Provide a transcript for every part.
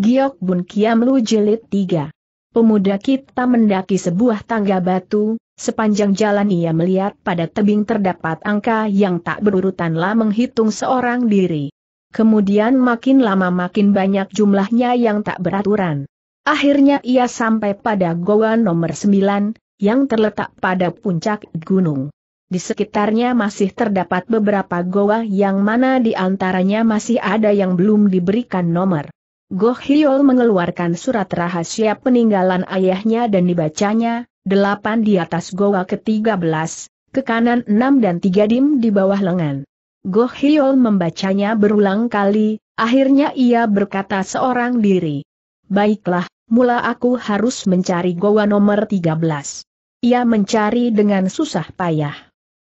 Giok Bun Kiam Lu Jelit 3 Pemuda kita mendaki sebuah tangga batu, sepanjang jalan ia melihat pada tebing terdapat angka yang tak berurutanlah menghitung seorang diri. Kemudian makin lama makin banyak jumlahnya yang tak beraturan. Akhirnya ia sampai pada goa nomor 9, yang terletak pada puncak gunung. Di sekitarnya masih terdapat beberapa goa yang mana di antaranya masih ada yang belum diberikan nomor. Goh Hiol mengeluarkan surat rahasia peninggalan ayahnya dan dibacanya, delapan di atas goa ke-13, ke kanan enam dan tiga dim di bawah lengan. Goh Hiol membacanya berulang kali, akhirnya ia berkata seorang diri. Baiklah, mula aku harus mencari goa nomor 13. Ia mencari dengan susah payah.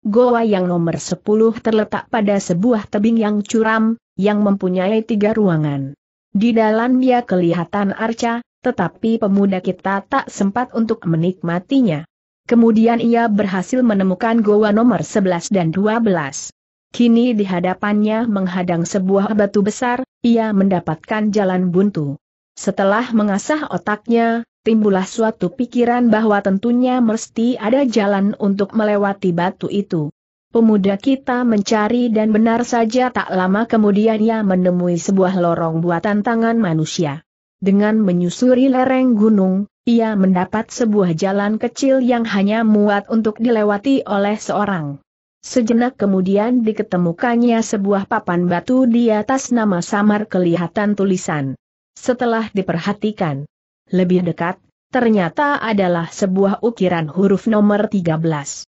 Goa yang nomor 10 terletak pada sebuah tebing yang curam, yang mempunyai tiga ruangan. Di dalamnya kelihatan arca, tetapi pemuda kita tak sempat untuk menikmatinya. Kemudian ia berhasil menemukan goa nomor 11 dan 12. Kini di hadapannya menghadang sebuah batu besar, ia mendapatkan jalan buntu. Setelah mengasah otaknya, timbullah suatu pikiran bahwa tentunya mesti ada jalan untuk melewati batu itu. Pemuda kita mencari dan benar saja tak lama kemudian ia menemui sebuah lorong buatan tangan manusia. Dengan menyusuri lereng gunung, ia mendapat sebuah jalan kecil yang hanya muat untuk dilewati oleh seorang. Sejenak kemudian diketemukannya sebuah papan batu di atas nama samar kelihatan tulisan. Setelah diperhatikan lebih dekat, ternyata adalah sebuah ukiran huruf nomor 13.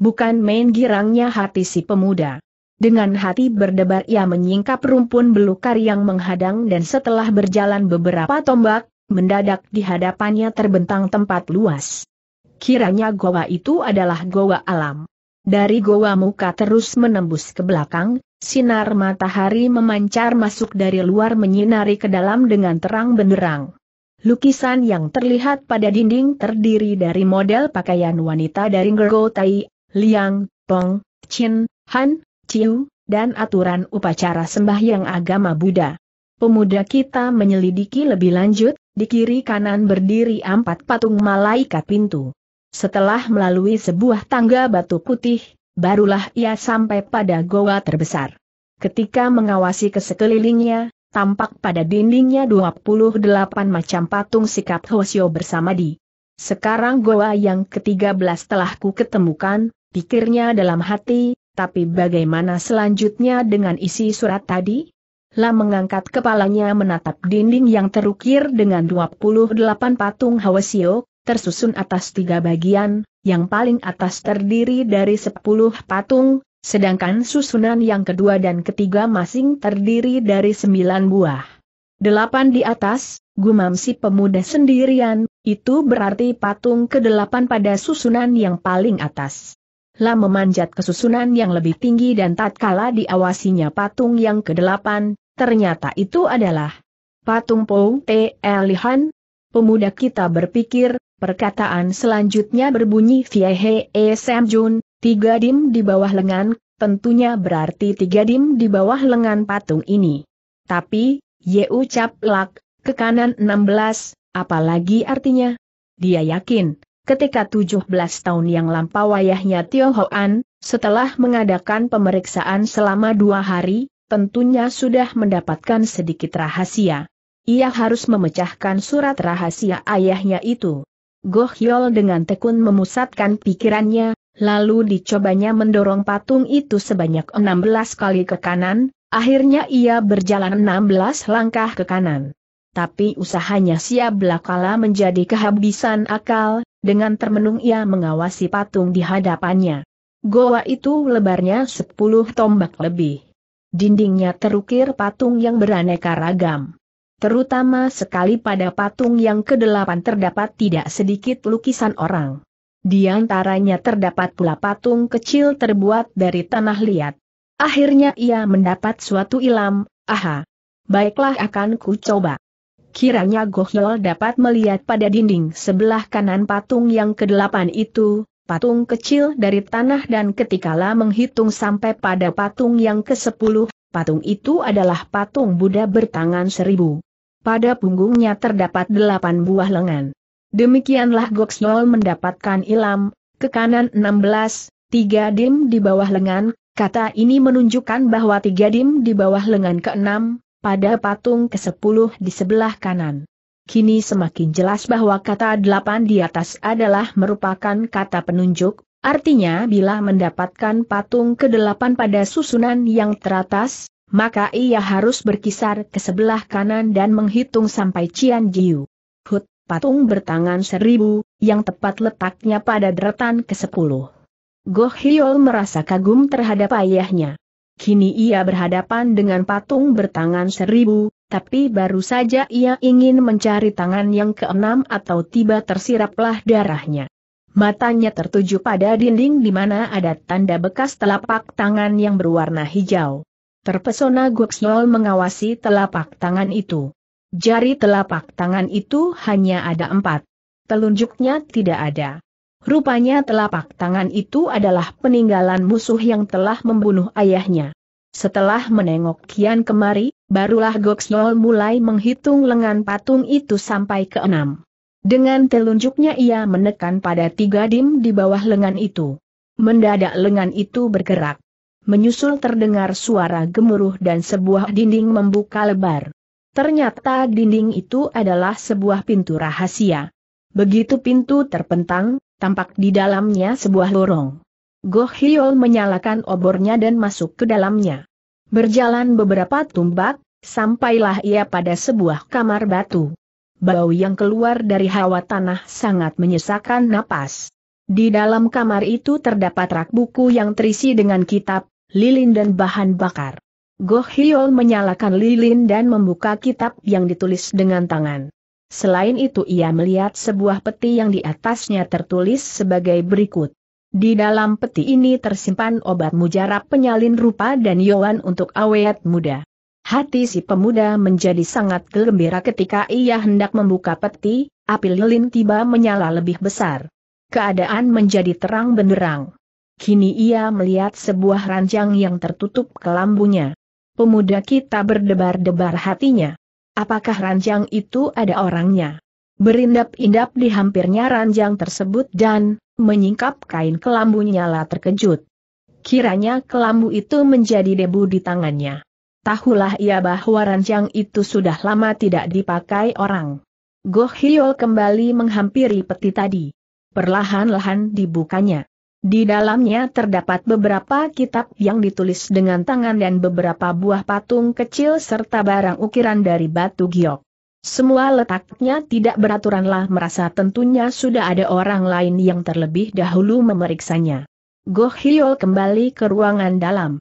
Bukan main girangnya hati si pemuda. Dengan hati berdebar ia menyingkap rumpun belukar yang menghadang dan setelah berjalan beberapa tombak, mendadak di hadapannya terbentang tempat luas. Kiranya goa itu adalah goa alam. Dari goa muka terus menembus ke belakang, sinar matahari memancar masuk dari luar menyinari ke dalam dengan terang benderang. Lukisan yang terlihat pada dinding terdiri dari model pakaian wanita dari tai. Liang, Tong, Chin, Han, Chiu, dan aturan upacara sembahyang agama Buddha. Pemuda kita menyelidiki lebih lanjut, di kiri kanan berdiri empat patung malaikat pintu. Setelah melalui sebuah tangga batu putih, barulah ia sampai pada goa terbesar. Ketika mengawasi ke sekelilingnya, tampak pada dindingnya 28 macam patung sikap Hosio bersama di. Sekarang goa yang ke-13 telah ku ketemukan, pikirnya dalam hati, tapi bagaimana selanjutnya dengan isi surat tadi? Lam mengangkat kepalanya menatap dinding yang terukir dengan 28 patung Hawasio, tersusun atas tiga bagian, yang paling atas terdiri dari 10 patung, sedangkan susunan yang kedua dan ketiga masing terdiri dari 9 buah. Delapan di atas, gumam si pemuda sendirian, itu berarti patung ke-8 pada susunan yang paling atas. La memanjat kesusunan yang lebih tinggi dan tatkala diawasinya patung yang kedelapan, ternyata itu adalah patung Pou Te Elihan. Pemuda kita berpikir, perkataan selanjutnya berbunyi Viehe E Samjun, tiga dim di bawah lengan, tentunya berarti tiga dim di bawah lengan patung ini. Tapi, Ye ucap lak, ke kanan 16, apalagi artinya? Dia yakin, ketika 17 tahun yang lampau ayahnya Tio Hoan, setelah mengadakan pemeriksaan selama dua hari, tentunya sudah mendapatkan sedikit rahasia. Ia harus memecahkan surat rahasia ayahnya itu. Goh Yol dengan tekun memusatkan pikirannya, lalu dicobanya mendorong patung itu sebanyak 16 kali ke kanan, akhirnya ia berjalan 16 langkah ke kanan tapi usahanya sia belakala menjadi kehabisan akal, dengan termenung ia mengawasi patung di hadapannya. Goa itu lebarnya 10 tombak lebih. Dindingnya terukir patung yang beraneka ragam. Terutama sekali pada patung yang kedelapan terdapat tidak sedikit lukisan orang. Di antaranya terdapat pula patung kecil terbuat dari tanah liat. Akhirnya ia mendapat suatu ilam, aha. Baiklah akan ku coba. Kiranya Gohel dapat melihat pada dinding sebelah kanan patung yang kedelapan itu, patung kecil dari tanah dan ketikala menghitung sampai pada patung yang ke-10, patung itu adalah patung Buddha bertangan seribu. Pada punggungnya terdapat delapan buah lengan. Demikianlah Goksnol mendapatkan ilam, ke kanan 16, 3 dim di bawah lengan, kata ini menunjukkan bahwa 3 dim di bawah lengan ke-6, pada patung ke-10 di sebelah kanan. Kini semakin jelas bahwa kata delapan di atas adalah merupakan kata penunjuk, artinya bila mendapatkan patung ke-8 pada susunan yang teratas, maka ia harus berkisar ke sebelah kanan dan menghitung sampai Cian Jiu. Hut, patung bertangan seribu, yang tepat letaknya pada deretan ke-10. Goh Hiol merasa kagum terhadap ayahnya kini ia berhadapan dengan patung bertangan seribu, tapi baru saja ia ingin mencari tangan yang keenam atau tiba tersiraplah darahnya. Matanya tertuju pada dinding di mana ada tanda bekas telapak tangan yang berwarna hijau. Terpesona Guxiol mengawasi telapak tangan itu. Jari telapak tangan itu hanya ada empat. Telunjuknya tidak ada. Rupanya telapak tangan itu adalah peninggalan musuh yang telah membunuh ayahnya. Setelah menengok kian kemari, barulah Goksyol mulai menghitung lengan patung itu sampai ke enam. Dengan telunjuknya ia menekan pada tiga dim di bawah lengan itu. Mendadak lengan itu bergerak. Menyusul terdengar suara gemuruh dan sebuah dinding membuka lebar. Ternyata dinding itu adalah sebuah pintu rahasia. Begitu pintu terpentang, tampak di dalamnya sebuah lorong. Goh Hyol menyalakan obornya dan masuk ke dalamnya. Berjalan beberapa tumbak, sampailah ia pada sebuah kamar batu. Bau yang keluar dari hawa tanah sangat menyesakan napas. Di dalam kamar itu terdapat rak buku yang terisi dengan kitab, lilin dan bahan bakar. Goh Hyol menyalakan lilin dan membuka kitab yang ditulis dengan tangan. Selain itu ia melihat sebuah peti yang di atasnya tertulis sebagai berikut. Di dalam peti ini tersimpan obat mujarab penyalin rupa dan yowan untuk awet muda. Hati si pemuda menjadi sangat gembira ketika ia hendak membuka peti, api lilin tiba menyala lebih besar. Keadaan menjadi terang benderang. Kini ia melihat sebuah ranjang yang tertutup ke lambunya. Pemuda kita berdebar-debar hatinya. Apakah ranjang itu ada orangnya? Berindap-indap di hampirnya ranjang tersebut dan, menyingkap kain kelambu nyala terkejut. Kiranya kelambu itu menjadi debu di tangannya. Tahulah ia bahwa ranjang itu sudah lama tidak dipakai orang. Goh Hyo kembali menghampiri peti tadi. Perlahan-lahan dibukanya. Di dalamnya terdapat beberapa kitab yang ditulis dengan tangan dan beberapa buah patung kecil serta barang ukiran dari batu giok. Semua letaknya tidak beraturanlah merasa tentunya sudah ada orang lain yang terlebih dahulu memeriksanya. Goh Hyo kembali ke ruangan dalam.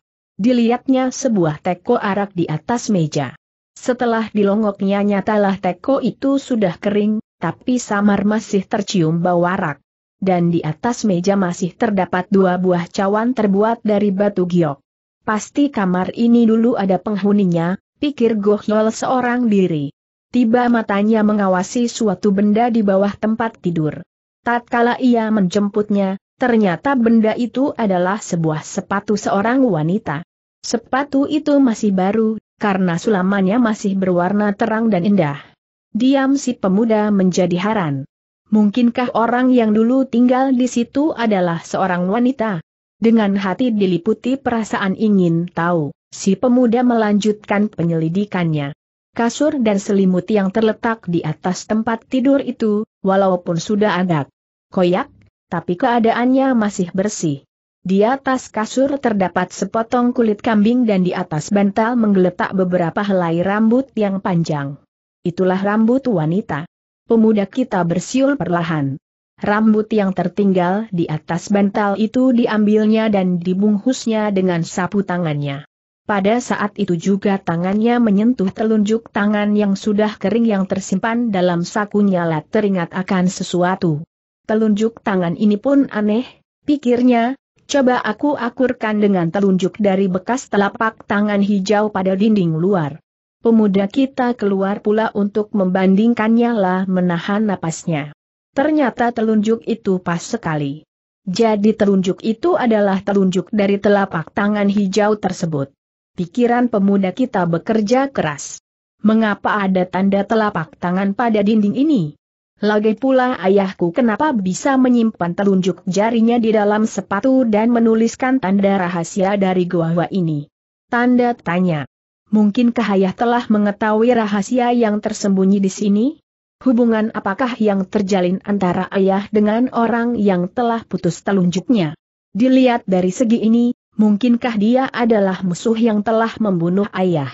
Dilihatnya sebuah teko arak di atas meja. Setelah dilongoknya nyatalah teko itu sudah kering, tapi samar masih tercium bau arak dan di atas meja masih terdapat dua buah cawan terbuat dari batu giok. Pasti kamar ini dulu ada penghuninya, pikir Gohyol seorang diri. Tiba matanya mengawasi suatu benda di bawah tempat tidur. Tatkala ia menjemputnya, ternyata benda itu adalah sebuah sepatu seorang wanita. Sepatu itu masih baru, karena sulamannya masih berwarna terang dan indah. Diam si pemuda menjadi haran. Mungkinkah orang yang dulu tinggal di situ adalah seorang wanita? Dengan hati diliputi perasaan ingin tahu, si pemuda melanjutkan penyelidikannya. Kasur dan selimut yang terletak di atas tempat tidur itu, walaupun sudah agak koyak, tapi keadaannya masih bersih. Di atas kasur terdapat sepotong kulit kambing dan di atas bantal menggeletak beberapa helai rambut yang panjang. Itulah rambut wanita. Pemuda kita bersiul perlahan. Rambut yang tertinggal di atas bantal itu diambilnya dan dibungkusnya dengan sapu tangannya. Pada saat itu juga tangannya menyentuh telunjuk tangan yang sudah kering yang tersimpan dalam sakunya lat teringat akan sesuatu. Telunjuk tangan ini pun aneh, pikirnya, coba aku akurkan dengan telunjuk dari bekas telapak tangan hijau pada dinding luar. Pemuda kita keluar pula untuk membandingkannya lah menahan napasnya. Ternyata telunjuk itu pas sekali. Jadi telunjuk itu adalah telunjuk dari telapak tangan hijau tersebut. Pikiran pemuda kita bekerja keras. Mengapa ada tanda telapak tangan pada dinding ini? Lagi pula ayahku kenapa bisa menyimpan telunjuk jarinya di dalam sepatu dan menuliskan tanda rahasia dari gua ini? Tanda tanya. Mungkinkah ayah telah mengetahui rahasia yang tersembunyi di sini? Hubungan apakah yang terjalin antara ayah dengan orang yang telah putus telunjuknya? Dilihat dari segi ini, mungkinkah dia adalah musuh yang telah membunuh ayah?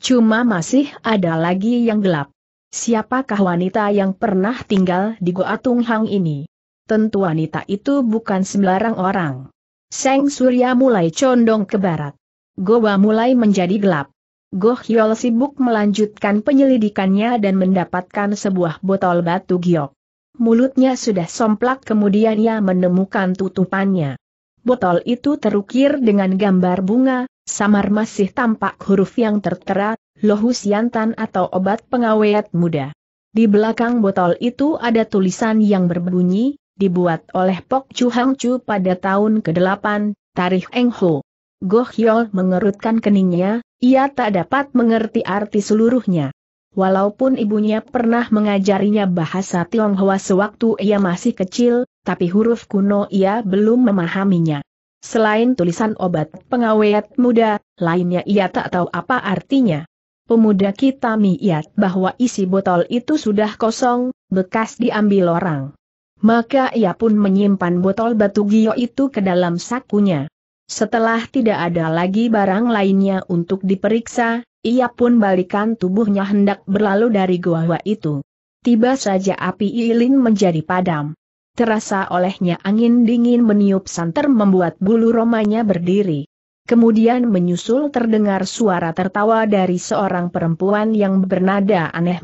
Cuma masih ada lagi yang gelap. Siapakah wanita yang pernah tinggal di Goa Tung Hang ini? Tentu wanita itu bukan sembarang orang. Seng Surya mulai condong ke barat. Goa mulai menjadi gelap. Goh Yol sibuk melanjutkan penyelidikannya dan mendapatkan sebuah botol batu giok. Mulutnya sudah somplak kemudian ia menemukan tutupannya. Botol itu terukir dengan gambar bunga, samar masih tampak huruf yang tertera, lohus yantan atau obat pengawet muda. Di belakang botol itu ada tulisan yang berbunyi, dibuat oleh Pok Chu Hang Chu pada tahun ke-8, tarikh Eng Ho. Goh Yol mengerutkan keningnya, ia tak dapat mengerti arti seluruhnya. Walaupun ibunya pernah mengajarinya bahasa Tionghoa sewaktu ia masih kecil, tapi huruf kuno ia belum memahaminya. Selain tulisan obat pengawet muda, lainnya ia tak tahu apa artinya. Pemuda kita miat bahwa isi botol itu sudah kosong, bekas diambil orang. Maka ia pun menyimpan botol batu gio itu ke dalam sakunya. Setelah tidak ada lagi barang lainnya untuk diperiksa, ia pun balikan tubuhnya hendak berlalu dari gua itu. Tiba saja api ilin menjadi padam. Terasa olehnya angin dingin meniup santer membuat bulu romanya berdiri. Kemudian menyusul terdengar suara tertawa dari seorang perempuan yang bernada aneh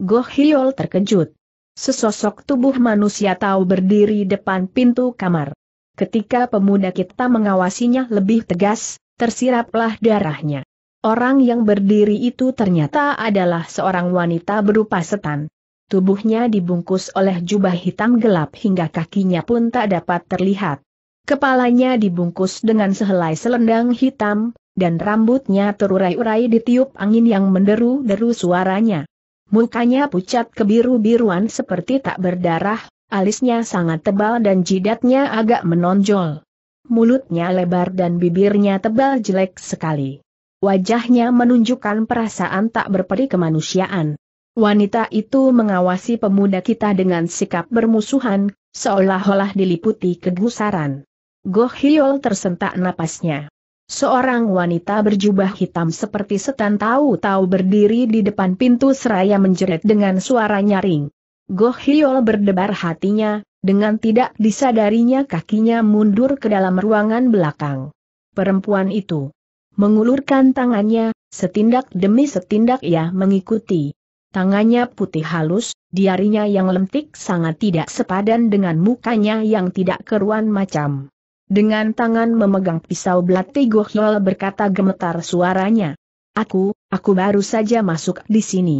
Goh Hiol terkejut. Sesosok tubuh manusia tahu berdiri depan pintu kamar. Ketika pemuda kita mengawasinya lebih tegas, tersiraplah darahnya. Orang yang berdiri itu ternyata adalah seorang wanita berupa setan. Tubuhnya dibungkus oleh jubah hitam gelap hingga kakinya pun tak dapat terlihat. Kepalanya dibungkus dengan sehelai selendang hitam, dan rambutnya terurai-urai ditiup angin yang menderu-deru suaranya. Mukanya pucat kebiru-biruan seperti tak berdarah, Alisnya sangat tebal dan jidatnya agak menonjol. Mulutnya lebar dan bibirnya tebal jelek sekali. Wajahnya menunjukkan perasaan tak berperi kemanusiaan. Wanita itu mengawasi pemuda kita dengan sikap bermusuhan, seolah-olah diliputi kegusaran. Goh Hiol tersentak napasnya. Seorang wanita berjubah hitam seperti setan tahu-tahu berdiri di depan pintu seraya menjerit dengan suara nyaring. Goh Hiol berdebar hatinya, dengan tidak disadarinya kakinya mundur ke dalam ruangan belakang. Perempuan itu mengulurkan tangannya, setindak demi setindak ia mengikuti. Tangannya putih halus, diarinya yang lentik sangat tidak sepadan dengan mukanya yang tidak keruan macam. Dengan tangan memegang pisau belati Goh Hiol berkata gemetar suaranya. Aku, aku baru saja masuk di sini.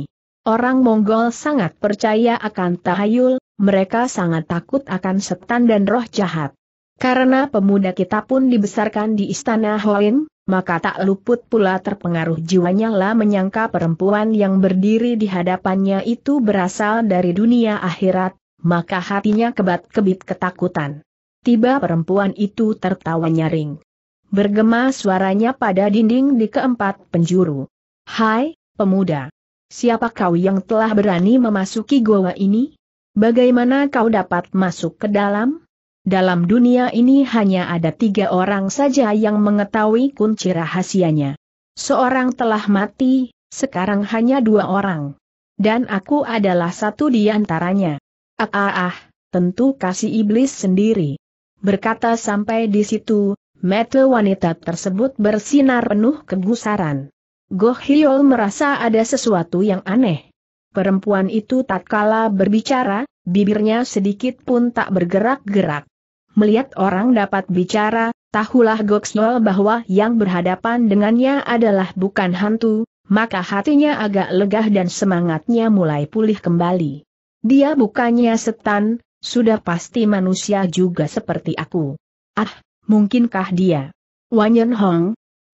Orang Mongol sangat percaya akan tahayul, mereka sangat takut akan setan dan roh jahat. Karena pemuda kita pun dibesarkan di istana Hoin, maka tak luput pula terpengaruh jiwanya lah menyangka perempuan yang berdiri di hadapannya itu berasal dari dunia akhirat, maka hatinya kebat-kebit ketakutan. Tiba perempuan itu tertawa nyaring. Bergema suaranya pada dinding di keempat penjuru. Hai, pemuda. Siapa kau yang telah berani memasuki goa ini? Bagaimana kau dapat masuk ke dalam? Dalam dunia ini hanya ada tiga orang saja yang mengetahui kunci rahasianya. Seorang telah mati, sekarang hanya dua orang. Dan aku adalah satu di antaranya. Ah ah ah, tentu kasih iblis sendiri. Berkata sampai di situ, mata wanita tersebut bersinar penuh kegusaran. Goh Hyol merasa ada sesuatu yang aneh. Perempuan itu tak tatkala berbicara, bibirnya sedikit pun tak bergerak-gerak. Melihat orang dapat bicara, tahulah Goh Hyol bahwa yang berhadapan dengannya adalah bukan hantu, maka hatinya agak legah dan semangatnya mulai pulih kembali. Dia bukannya setan, sudah pasti manusia juga seperti aku. Ah, mungkinkah dia? Wanyan Hong,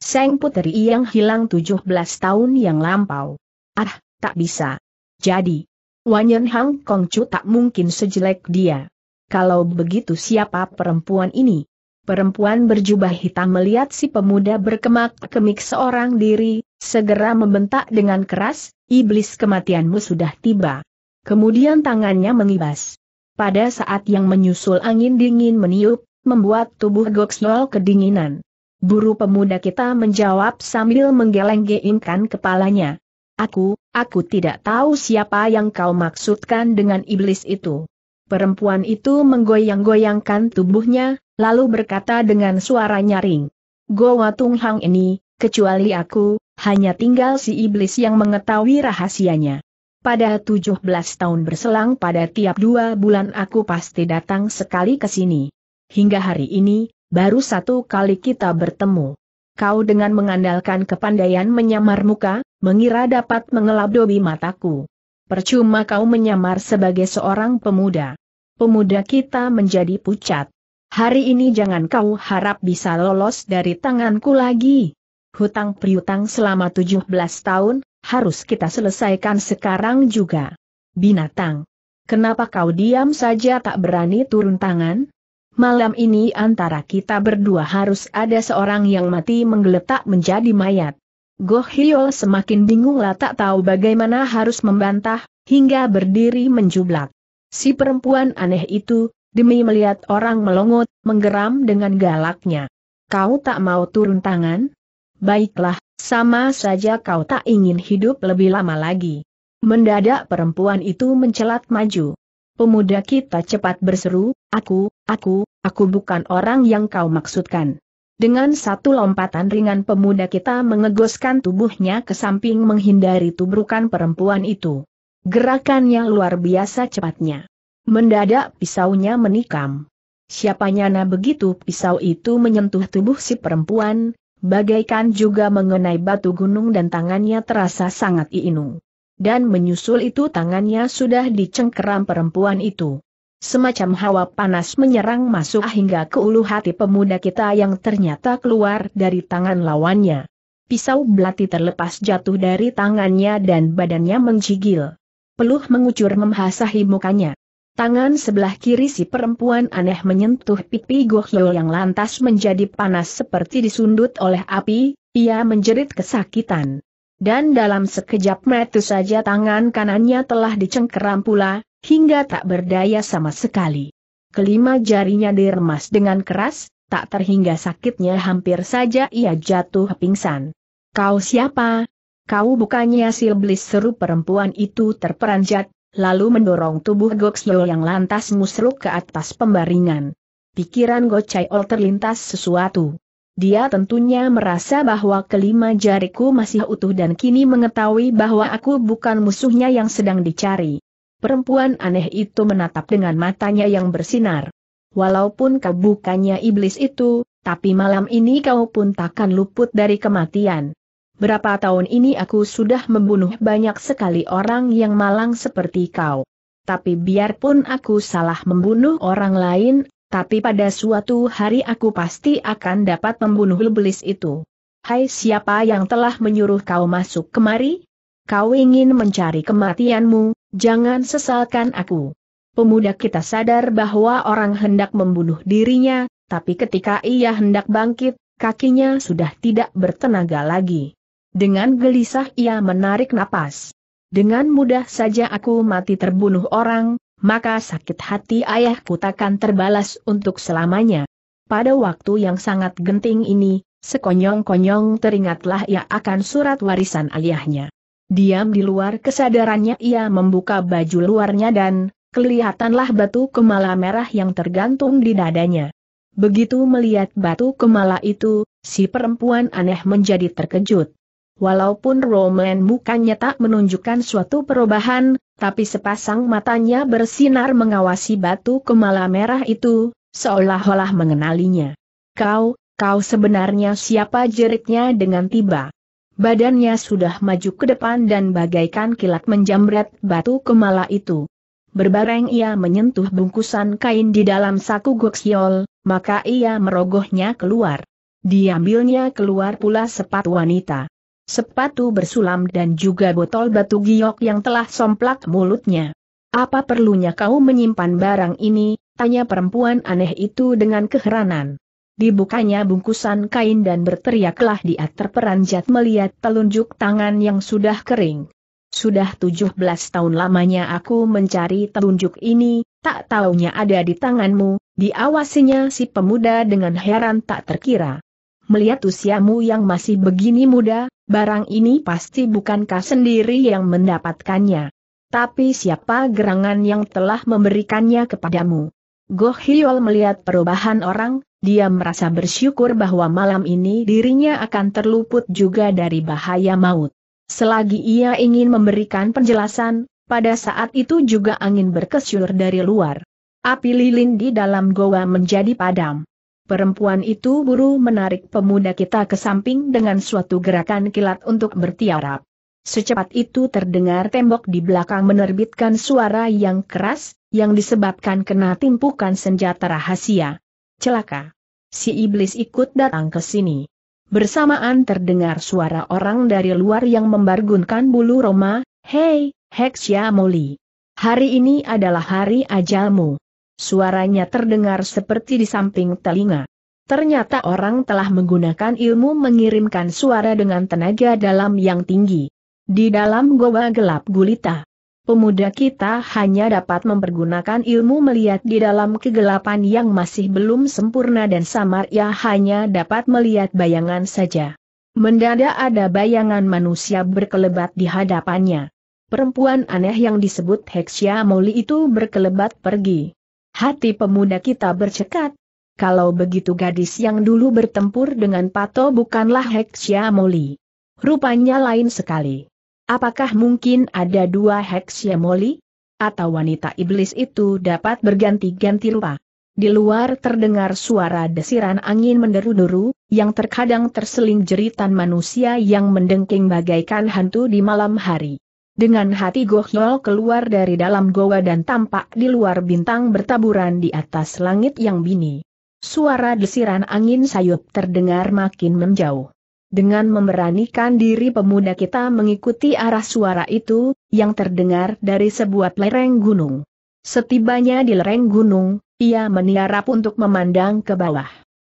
Seng Puteri yang hilang 17 tahun yang lampau. Ah, tak bisa. Jadi, Wanyan Hang Chu tak mungkin sejelek dia. Kalau begitu siapa perempuan ini? Perempuan berjubah hitam melihat si pemuda berkemak-kemik seorang diri, segera membentak dengan keras, iblis kematianmu sudah tiba. Kemudian tangannya mengibas. Pada saat yang menyusul angin dingin meniup, membuat tubuh Goksol kedinginan. Buru pemuda kita menjawab sambil menggeleng gelengkan kepalanya. Aku, aku tidak tahu siapa yang kau maksudkan dengan iblis itu. Perempuan itu menggoyang-goyangkan tubuhnya, lalu berkata dengan suara nyaring. Goa Tung Hang ini, kecuali aku, hanya tinggal si iblis yang mengetahui rahasianya. Pada 17 tahun berselang pada tiap dua bulan aku pasti datang sekali ke sini. Hingga hari ini, baru satu kali kita bertemu. Kau dengan mengandalkan kepandaian menyamar muka, mengira dapat dobi mataku. Percuma kau menyamar sebagai seorang pemuda. Pemuda kita menjadi pucat. Hari ini jangan kau harap bisa lolos dari tanganku lagi. Hutang priutang selama 17 tahun, harus kita selesaikan sekarang juga. Binatang. Kenapa kau diam saja tak berani turun tangan? malam ini antara kita berdua harus ada seorang yang mati menggeletak menjadi mayat. Goh Hyo semakin bingung lah tak tahu bagaimana harus membantah, hingga berdiri menjublak. Si perempuan aneh itu, demi melihat orang melongot, menggeram dengan galaknya. Kau tak mau turun tangan? Baiklah, sama saja kau tak ingin hidup lebih lama lagi. Mendadak perempuan itu mencelat maju. Pemuda kita cepat berseru, aku, Aku, aku bukan orang yang kau maksudkan. Dengan satu lompatan ringan pemuda kita mengegoskan tubuhnya ke samping menghindari tubrukan perempuan itu. Gerakannya luar biasa cepatnya. Mendadak pisaunya menikam. Siapa nyana begitu pisau itu menyentuh tubuh si perempuan, bagaikan juga mengenai batu gunung dan tangannya terasa sangat iinung. Dan menyusul itu tangannya sudah dicengkeram perempuan itu. Semacam hawa panas menyerang masuk hingga ke ulu hati pemuda kita yang ternyata keluar dari tangan lawannya. Pisau belati terlepas jatuh dari tangannya dan badannya menggigil. Peluh mengucur membasahi mukanya. Tangan sebelah kiri si perempuan aneh menyentuh pipi Gohyo yang lantas menjadi panas seperti disundut oleh api, ia menjerit kesakitan. Dan dalam sekejap metu saja tangan kanannya telah dicengkeram pula, hingga tak berdaya sama sekali. Kelima jarinya diremas dengan keras, tak terhingga sakitnya hampir saja ia jatuh pingsan. Kau siapa? Kau bukannya si iblis seru perempuan itu terperanjat, lalu mendorong tubuh Goksyo yang lantas musruk ke atas pembaringan. Pikiran Gocaiol terlintas sesuatu. Dia tentunya merasa bahwa kelima jariku masih utuh dan kini mengetahui bahwa aku bukan musuhnya yang sedang dicari. Perempuan aneh itu menatap dengan matanya yang bersinar. Walaupun kau bukannya iblis itu, tapi malam ini kau pun takkan luput dari kematian. Berapa tahun ini aku sudah membunuh banyak sekali orang yang malang seperti kau. Tapi biarpun aku salah membunuh orang lain, tapi pada suatu hari aku pasti akan dapat membunuh iblis itu. Hai siapa yang telah menyuruh kau masuk kemari? Kau ingin mencari kematianmu, Jangan sesalkan aku. Pemuda kita sadar bahwa orang hendak membunuh dirinya, tapi ketika ia hendak bangkit, kakinya sudah tidak bertenaga lagi. Dengan gelisah ia menarik napas. Dengan mudah saja aku mati terbunuh orang, maka sakit hati ayahku takkan terbalas untuk selamanya. Pada waktu yang sangat genting ini, sekonyong-konyong teringatlah ia akan surat warisan ayahnya. Diam di luar kesadarannya ia membuka baju luarnya dan, kelihatanlah batu kemala merah yang tergantung di dadanya. Begitu melihat batu kemala itu, si perempuan aneh menjadi terkejut. Walaupun Roman mukanya tak menunjukkan suatu perubahan, tapi sepasang matanya bersinar mengawasi batu kemala merah itu, seolah-olah mengenalinya. Kau, kau sebenarnya siapa jeritnya dengan tiba. Badannya sudah maju ke depan dan bagaikan kilat menjamret batu kemala itu. Berbareng ia menyentuh bungkusan kain di dalam saku Goksiol, maka ia merogohnya keluar. Diambilnya keluar pula sepatu wanita. Sepatu bersulam dan juga botol batu giok yang telah somplak mulutnya. Apa perlunya kau menyimpan barang ini? Tanya perempuan aneh itu dengan keheranan. Dibukanya bungkusan kain dan berteriaklah dia terperanjat melihat telunjuk tangan yang sudah kering. Sudah 17 tahun lamanya aku mencari telunjuk ini, tak taunya ada di tanganmu, diawasinya si pemuda dengan heran tak terkira. Melihat usiamu yang masih begini muda, barang ini pasti bukankah sendiri yang mendapatkannya. Tapi siapa gerangan yang telah memberikannya kepadamu? Goh Hiol melihat perubahan orang, dia merasa bersyukur bahwa malam ini dirinya akan terluput juga dari bahaya maut. Selagi ia ingin memberikan penjelasan, pada saat itu juga angin berkesyur dari luar. Api lilin di dalam goa menjadi padam. Perempuan itu buru menarik pemuda kita ke samping dengan suatu gerakan kilat untuk bertiarap. Secepat itu terdengar tembok di belakang menerbitkan suara yang keras, yang disebabkan kena timpukan senjata rahasia celaka. Si iblis ikut datang ke sini. Bersamaan terdengar suara orang dari luar yang membargunkan bulu Roma, Hei, Heksya Moli. Hari ini adalah hari ajalmu. Suaranya terdengar seperti di samping telinga. Ternyata orang telah menggunakan ilmu mengirimkan suara dengan tenaga dalam yang tinggi. Di dalam goa gelap gulita, pemuda kita hanya dapat mempergunakan ilmu melihat di dalam kegelapan yang masih belum sempurna dan samar ia hanya dapat melihat bayangan saja. Mendadak ada bayangan manusia berkelebat di hadapannya. Perempuan aneh yang disebut Heksia Moli itu berkelebat pergi. Hati pemuda kita bercekat. Kalau begitu gadis yang dulu bertempur dengan Pato bukanlah Heksia Moli. Rupanya lain sekali. Apakah mungkin ada dua Hexia Moli? Atau wanita iblis itu dapat berganti-ganti rupa? Di luar terdengar suara desiran angin menderu-deru, yang terkadang terseling jeritan manusia yang mendengking bagaikan hantu di malam hari. Dengan hati Gohyol keluar dari dalam goa dan tampak di luar bintang bertaburan di atas langit yang bini. Suara desiran angin sayup terdengar makin menjauh. Dengan memberanikan diri pemuda kita mengikuti arah suara itu, yang terdengar dari sebuah lereng gunung. Setibanya di lereng gunung, ia meniarap untuk memandang ke bawah.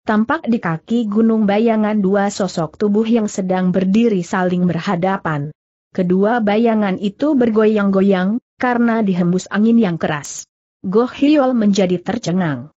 Tampak di kaki gunung bayangan dua sosok tubuh yang sedang berdiri saling berhadapan. Kedua bayangan itu bergoyang-goyang, karena dihembus angin yang keras. Goh Hiol menjadi tercengang.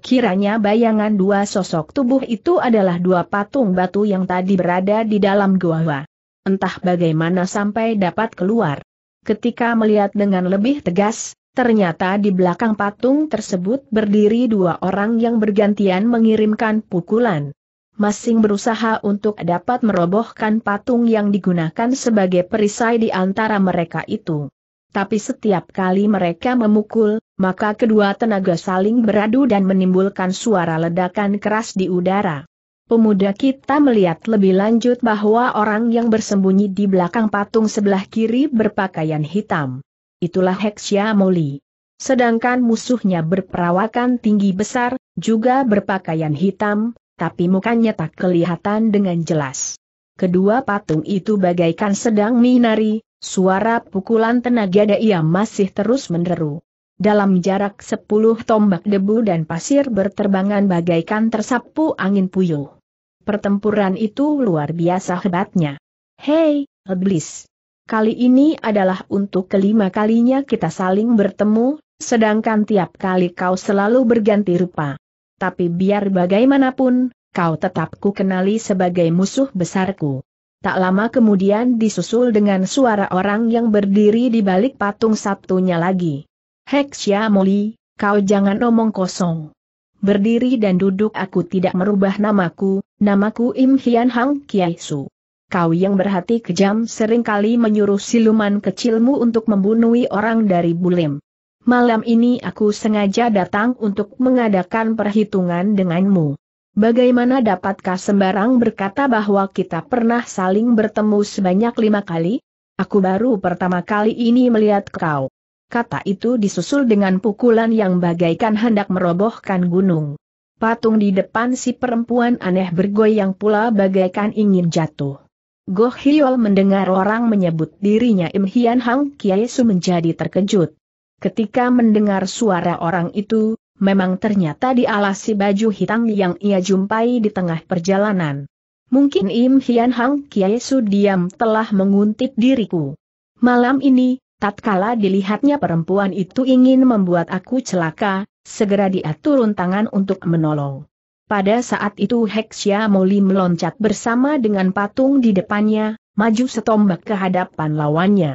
Kiranya bayangan dua sosok tubuh itu adalah dua patung batu yang tadi berada di dalam gua. Entah bagaimana sampai dapat keluar. Ketika melihat dengan lebih tegas, ternyata di belakang patung tersebut berdiri dua orang yang bergantian mengirimkan pukulan. Masing berusaha untuk dapat merobohkan patung yang digunakan sebagai perisai di antara mereka itu tapi setiap kali mereka memukul, maka kedua tenaga saling beradu dan menimbulkan suara ledakan keras di udara. Pemuda kita melihat lebih lanjut bahwa orang yang bersembunyi di belakang patung sebelah kiri berpakaian hitam. Itulah Hexia Moli. Sedangkan musuhnya berperawakan tinggi besar, juga berpakaian hitam, tapi mukanya tak kelihatan dengan jelas. Kedua patung itu bagaikan sedang minari, Suara pukulan tenaga daya masih terus menderu. Dalam jarak sepuluh tombak debu dan pasir berterbangan bagaikan tersapu angin puyuh. Pertempuran itu luar biasa hebatnya. Hei, Iblis! Kali ini adalah untuk kelima kalinya kita saling bertemu, sedangkan tiap kali kau selalu berganti rupa. Tapi biar bagaimanapun, kau tetap kukenali sebagai musuh besarku tak lama kemudian disusul dengan suara orang yang berdiri di balik patung satunya lagi. Heksya Moli, kau jangan omong kosong. Berdiri dan duduk aku tidak merubah namaku, namaku Im Hian Hang Kiai Su. Kau yang berhati kejam seringkali menyuruh siluman kecilmu untuk membunuh orang dari Bulim. Malam ini aku sengaja datang untuk mengadakan perhitungan denganmu. Bagaimana dapatkah sembarang berkata bahwa kita pernah saling bertemu sebanyak lima kali? Aku baru pertama kali ini melihat kau. Kata itu disusul dengan pukulan yang bagaikan hendak merobohkan gunung. Patung di depan si perempuan aneh bergoyang pula bagaikan ingin jatuh. Goh Hyol mendengar orang menyebut dirinya Im Hian Hang Kiai Su menjadi terkejut. Ketika mendengar suara orang itu, memang ternyata dialasi baju hitam yang ia jumpai di tengah perjalanan. Mungkin Im Hian Hang Kiai Su diam telah menguntit diriku. Malam ini, tatkala dilihatnya perempuan itu ingin membuat aku celaka, segera dia turun tangan untuk menolong. Pada saat itu Hexia Moli meloncat bersama dengan patung di depannya, maju setombak ke hadapan lawannya.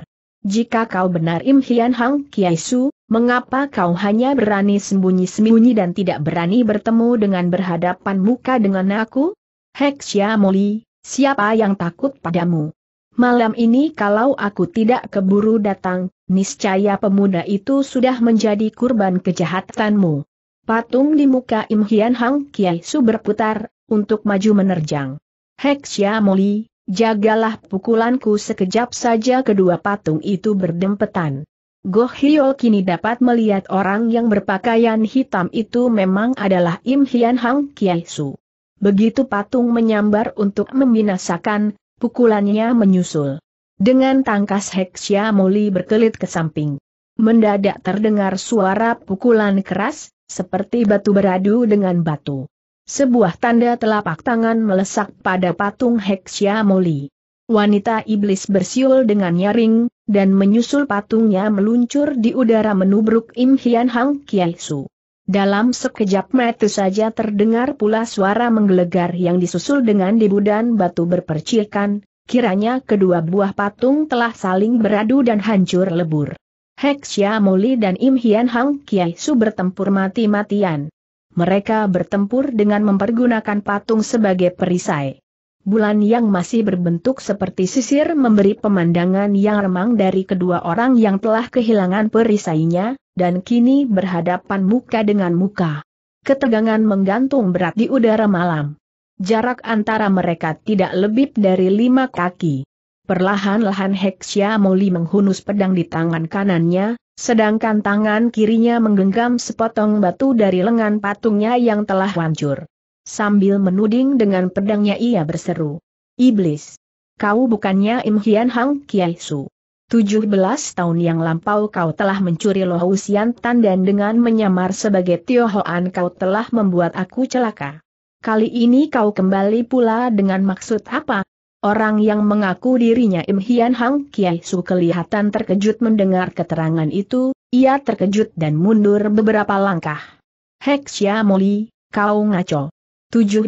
Jika kau benar Im Hian Hang Kiai Su, Mengapa kau hanya berani sembunyi-sembunyi dan tidak berani bertemu dengan berhadapan muka dengan aku? Heksya Moli, siapa yang takut padamu? Malam ini kalau aku tidak keburu datang, niscaya pemuda itu sudah menjadi kurban kejahatanmu. Patung di muka Im Hian Hang Kiai Su berputar, untuk maju menerjang. Heksya Moli, jagalah pukulanku sekejap saja kedua patung itu berdempetan. Goh Hyo kini dapat melihat orang yang berpakaian hitam itu memang adalah Im Hian Hang Kiai Su. Begitu patung menyambar untuk membinasakan, pukulannya menyusul. Dengan tangkas Heksya Moli berkelit ke samping. Mendadak terdengar suara pukulan keras, seperti batu beradu dengan batu. Sebuah tanda telapak tangan melesak pada patung Heksya Moli wanita iblis bersiul dengan nyaring, dan menyusul patungnya meluncur di udara menubruk Im Hian Hang Kiai Su. Dalam sekejap mata saja terdengar pula suara menggelegar yang disusul dengan debu dan batu berpercikan, kiranya kedua buah patung telah saling beradu dan hancur lebur. Hexia Moli dan Im Hian Hang Kiai Su bertempur mati-matian. Mereka bertempur dengan mempergunakan patung sebagai perisai bulan yang masih berbentuk seperti sisir memberi pemandangan yang remang dari kedua orang yang telah kehilangan perisainya, dan kini berhadapan muka dengan muka. Ketegangan menggantung berat di udara malam. Jarak antara mereka tidak lebih dari lima kaki. Perlahan-lahan Hexia Moli menghunus pedang di tangan kanannya, sedangkan tangan kirinya menggenggam sepotong batu dari lengan patungnya yang telah hancur. Sambil menuding dengan pedangnya ia berseru. Iblis! Kau bukannya Im Hian Hang Kiai Su. 17 tahun yang lampau kau telah mencuri Usian Tan dan dengan menyamar sebagai Tio Hoan kau telah membuat aku celaka. Kali ini kau kembali pula dengan maksud apa? Orang yang mengaku dirinya Im Hian Hang Kiai Su kelihatan terkejut mendengar keterangan itu, ia terkejut dan mundur beberapa langkah. Xia Moli, kau ngaco. 17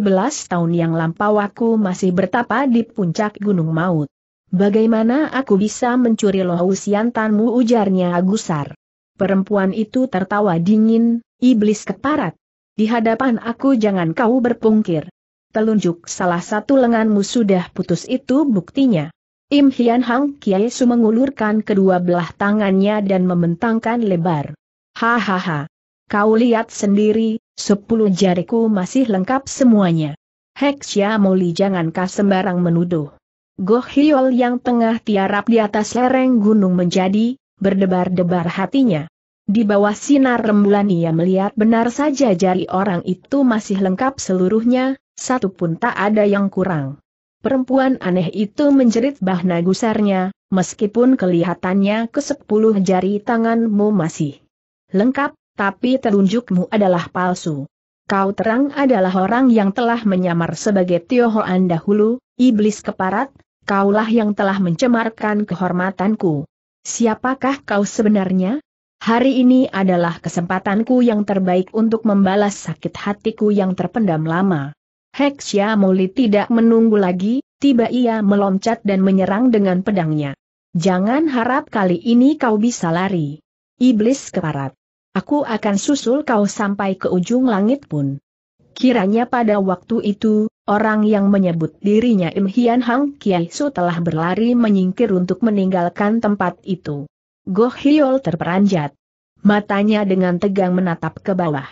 tahun yang lampau aku masih bertapa di puncak gunung maut. Bagaimana aku bisa mencuri lohus tanmu ujarnya Agusar. Perempuan itu tertawa dingin, iblis keparat. Di hadapan aku jangan kau berpungkir. Telunjuk salah satu lenganmu sudah putus itu buktinya. Im Hian Hang Kiai Su mengulurkan kedua belah tangannya dan membentangkan lebar. Hahaha, Kau lihat sendiri, sepuluh jariku masih lengkap semuanya. Heksya Moli jangankah sembarang menuduh. Goh Hiol yang tengah tiarap di atas lereng gunung menjadi, berdebar-debar hatinya. Di bawah sinar rembulan ia melihat benar saja jari orang itu masih lengkap seluruhnya, satu pun tak ada yang kurang. Perempuan aneh itu menjerit bahna gusarnya, meskipun kelihatannya ke sepuluh jari tanganmu masih lengkap, tapi terunjukmu adalah palsu. Kau terang adalah orang yang telah menyamar sebagai Tio Hoan dahulu, iblis keparat, kaulah yang telah mencemarkan kehormatanku. Siapakah kau sebenarnya? Hari ini adalah kesempatanku yang terbaik untuk membalas sakit hatiku yang terpendam lama. Heksya Muli tidak menunggu lagi, tiba ia meloncat dan menyerang dengan pedangnya. Jangan harap kali ini kau bisa lari. Iblis keparat. Aku akan susul kau sampai ke ujung langit pun. Kiranya pada waktu itu, orang yang menyebut dirinya Im Hian Hang Kiai Su telah berlari menyingkir untuk meninggalkan tempat itu. Goh Hiol terperanjat. Matanya dengan tegang menatap ke bawah.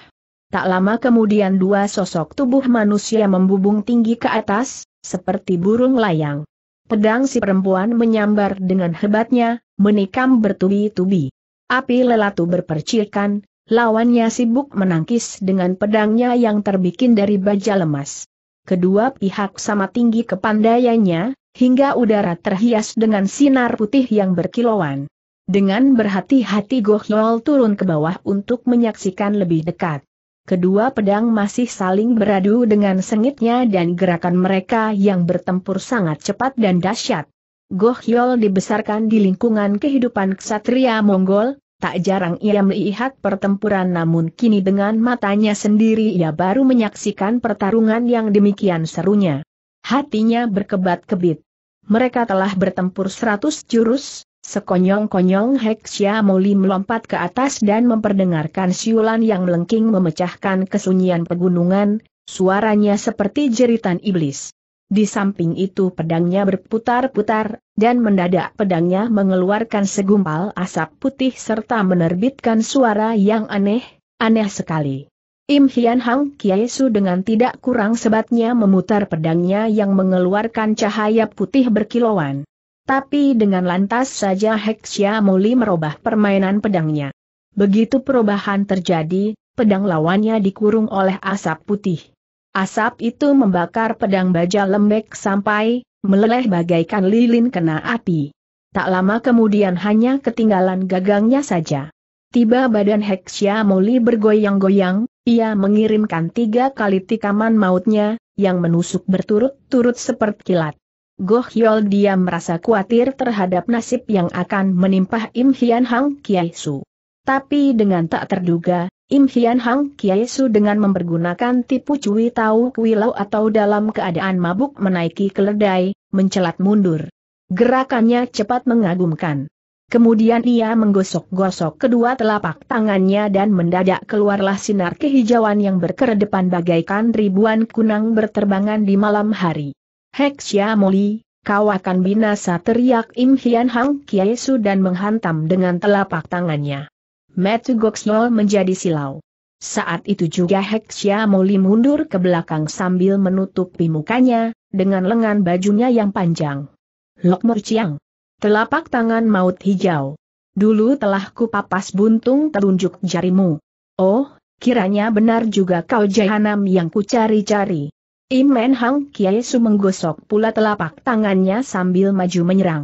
Tak lama kemudian dua sosok tubuh manusia membubung tinggi ke atas, seperti burung layang. Pedang si perempuan menyambar dengan hebatnya, menikam bertubi-tubi. Api lelatu berpercikan, lawannya sibuk menangkis dengan pedangnya yang terbikin dari baja lemas. Kedua pihak sama tinggi kepandaiannya, hingga udara terhias dengan sinar putih yang berkilauan. Dengan berhati-hati Gohyol turun ke bawah untuk menyaksikan lebih dekat. Kedua pedang masih saling beradu dengan sengitnya dan gerakan mereka yang bertempur sangat cepat dan dahsyat. Goh Yol dibesarkan di lingkungan kehidupan ksatria Mongol, tak jarang ia melihat pertempuran namun kini dengan matanya sendiri ia baru menyaksikan pertarungan yang demikian serunya. Hatinya berkebat-kebit. Mereka telah bertempur seratus jurus, sekonyong-konyong Hexia Moli melompat ke atas dan memperdengarkan siulan yang melengking memecahkan kesunyian pegunungan, suaranya seperti jeritan iblis. Di samping itu pedangnya berputar-putar, dan mendadak pedangnya mengeluarkan segumpal asap putih serta menerbitkan suara yang aneh, aneh sekali. Im Hian Hang Su dengan tidak kurang sebatnya memutar pedangnya yang mengeluarkan cahaya putih berkilauan. Tapi dengan lantas saja Hexia Muli merubah permainan pedangnya. Begitu perubahan terjadi, pedang lawannya dikurung oleh asap putih. Asap itu membakar pedang baja lembek sampai, meleleh bagaikan lilin kena api. Tak lama kemudian hanya ketinggalan gagangnya saja. Tiba badan Heksya Moli bergoyang-goyang, ia mengirimkan tiga kali tikaman mautnya, yang menusuk berturut-turut seperti kilat. Goh Yol dia merasa khawatir terhadap nasib yang akan menimpa Im Hian Hang Kiai Su. Tapi dengan tak terduga, Im Hian Hang Kiesu dengan mempergunakan tipu cuwi tahu kuilau atau dalam keadaan mabuk menaiki keledai, mencelat mundur. Gerakannya cepat mengagumkan. Kemudian ia menggosok-gosok kedua telapak tangannya dan mendadak keluarlah sinar kehijauan yang berkeredepan bagaikan ribuan kunang berterbangan di malam hari. Heksya Moli, kau akan binasa teriak Im Hian Hang Kiesu dan menghantam dengan telapak tangannya. Goksnol menjadi silau. Saat itu juga Heksya Moli mundur ke belakang sambil menutupi mukanya, dengan lengan bajunya yang panjang. Lok Murciang. Telapak tangan maut hijau. Dulu telah kupapas buntung telunjuk jarimu. Oh, kiranya benar juga kau jahanam yang kucari-cari. Imen Hang Kiai Su menggosok pula telapak tangannya sambil maju menyerang.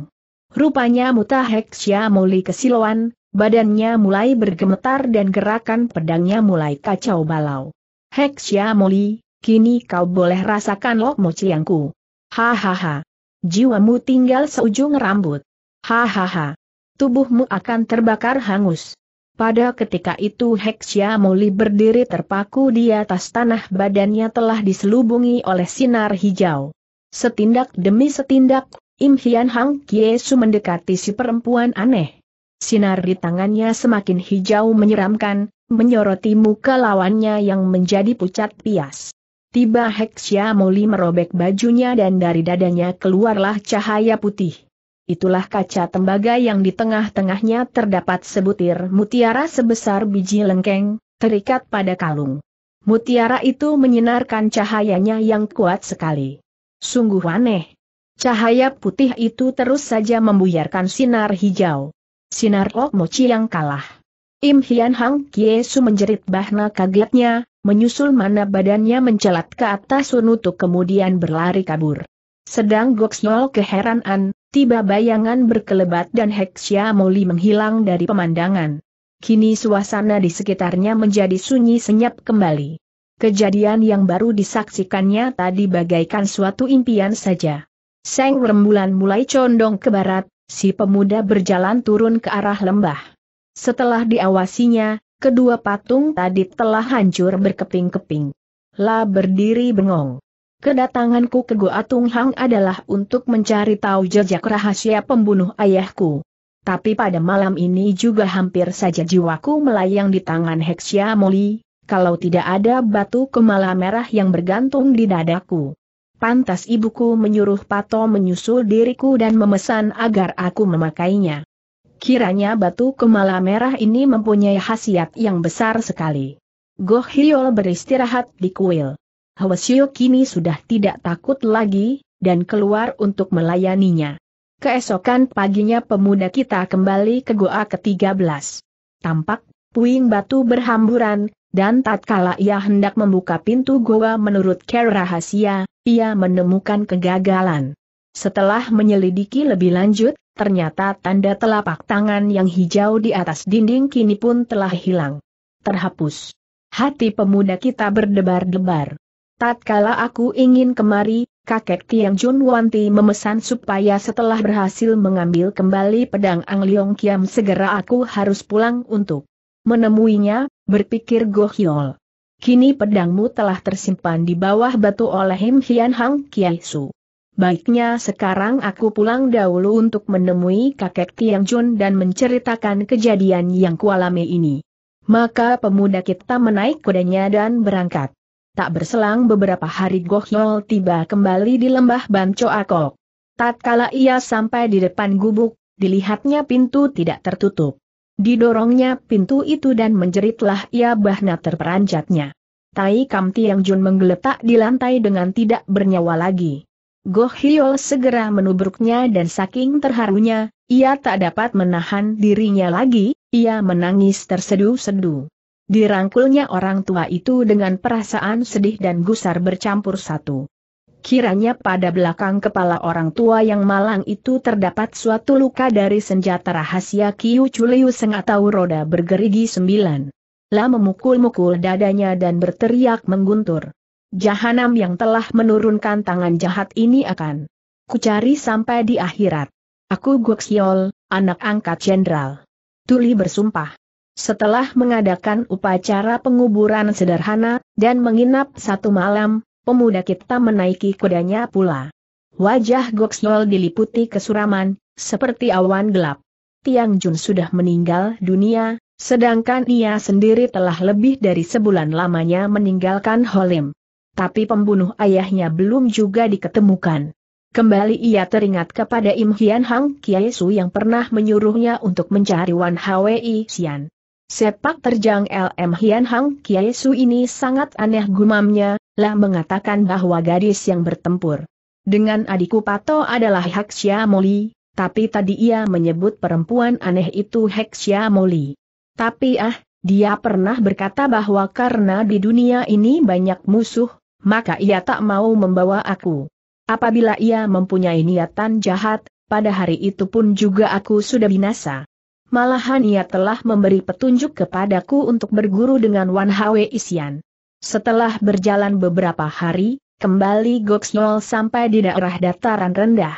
Rupanya Muta Heksya Moli kesilauan, Badannya mulai bergemetar dan gerakan pedangnya mulai kacau balau. Xia Moli, kini kau boleh rasakan lokmo mociangku. Hahaha. Jiwamu tinggal seujung rambut. Hahaha. Tubuhmu akan terbakar hangus. Pada ketika itu Xia Moli berdiri terpaku di atas tanah badannya telah diselubungi oleh sinar hijau. Setindak demi setindak, Im Hian Hang Kiesu mendekati si perempuan aneh. Sinar di tangannya semakin hijau menyeramkan, menyoroti muka lawannya yang menjadi pucat pias. Tiba Heksya Moli merobek bajunya dan dari dadanya keluarlah cahaya putih. Itulah kaca tembaga yang di tengah-tengahnya terdapat sebutir mutiara sebesar biji lengkeng, terikat pada kalung. Mutiara itu menyinarkan cahayanya yang kuat sekali. Sungguh aneh. Cahaya putih itu terus saja membuyarkan sinar hijau. Sinar Lok Mochi yang kalah. Im Hian Hang Kiesu menjerit bahna kagetnya, menyusul mana badannya mencelat ke atas sunutuk kemudian berlari kabur. Sedang Siol keheranan, tiba bayangan berkelebat dan Hexia Moli menghilang dari pemandangan. Kini suasana di sekitarnya menjadi sunyi senyap kembali. Kejadian yang baru disaksikannya tadi bagaikan suatu impian saja. Seng rembulan mulai condong ke barat, si pemuda berjalan turun ke arah lembah. Setelah diawasinya, kedua patung tadi telah hancur berkeping-keping. La berdiri bengong. Kedatanganku ke Goa Tung Hang adalah untuk mencari tahu jejak rahasia pembunuh ayahku. Tapi pada malam ini juga hampir saja jiwaku melayang di tangan Hexia Moli, kalau tidak ada batu kemala merah yang bergantung di dadaku pantas ibuku menyuruh Pato menyusul diriku dan memesan agar aku memakainya. Kiranya batu kemala merah ini mempunyai khasiat yang besar sekali. Goh Hiol beristirahat di kuil. Hwasyo kini sudah tidak takut lagi, dan keluar untuk melayaninya. Keesokan paginya pemuda kita kembali ke goa ke-13. Tampak, puing batu berhamburan, dan tatkala ia hendak membuka pintu goa menurut care rahasia, ia menemukan kegagalan. Setelah menyelidiki lebih lanjut, ternyata tanda telapak tangan yang hijau di atas dinding kini pun telah hilang. Terhapus. Hati pemuda kita berdebar-debar. Tatkala aku ingin kemari, kakek Tiang Jun Wanti memesan supaya setelah berhasil mengambil kembali pedang Ang Leong Kiam segera aku harus pulang untuk menemuinya, berpikir Gohyol. Kini pedangmu telah tersimpan di bawah batu oleh Him Hian Hang Kiai Su. Baiknya sekarang aku pulang dahulu untuk menemui kakek Tiang Jun dan menceritakan kejadian yang kualami ini. Maka pemuda kita menaik kudanya dan berangkat. Tak berselang beberapa hari Gohyol tiba kembali di lembah Banco Akok. Tatkala ia sampai di depan gubuk, dilihatnya pintu tidak tertutup. Didorongnya pintu itu dan menjeritlah ia bahna terperanjatnya. Tai Kam Tiang Jun menggeletak di lantai dengan tidak bernyawa lagi. Goh Hiol segera menubruknya dan saking terharunya, ia tak dapat menahan dirinya lagi, ia menangis terseduh-seduh. Dirangkulnya orang tua itu dengan perasaan sedih dan gusar bercampur satu. Kiranya pada belakang kepala orang tua yang malang itu terdapat suatu luka dari senjata rahasia Kiu Chuliu Seng atau roda bergerigi sembilan. La memukul-mukul dadanya dan berteriak mengguntur. Jahanam yang telah menurunkan tangan jahat ini akan kucari sampai di akhirat. Aku Guxiol, anak angkat jenderal. Tuli bersumpah. Setelah mengadakan upacara penguburan sederhana, dan menginap satu malam, pemuda kita menaiki kudanya pula. Wajah Goksnol diliputi kesuraman, seperti awan gelap. Tiang Jun sudah meninggal dunia, sedangkan ia sendiri telah lebih dari sebulan lamanya meninggalkan Holim. Tapi pembunuh ayahnya belum juga diketemukan. Kembali ia teringat kepada Im Hian Hang Kiai Su yang pernah menyuruhnya untuk mencari Wan Hwi Xian. Sepak terjang LM Hian Hang Kiai Su ini sangat aneh gumamnya, lah mengatakan bahwa gadis yang bertempur dengan adikku Pato adalah Hexia Moli, tapi tadi ia menyebut perempuan aneh itu Hexia Moli. Tapi ah, dia pernah berkata bahwa karena di dunia ini banyak musuh, maka ia tak mau membawa aku. Apabila ia mempunyai niatan jahat, pada hari itu pun juga aku sudah binasa. Malahan ia telah memberi petunjuk kepadaku untuk berguru dengan Wan Hwe Isian. Setelah berjalan beberapa hari, kembali Goksnol sampai di daerah dataran rendah.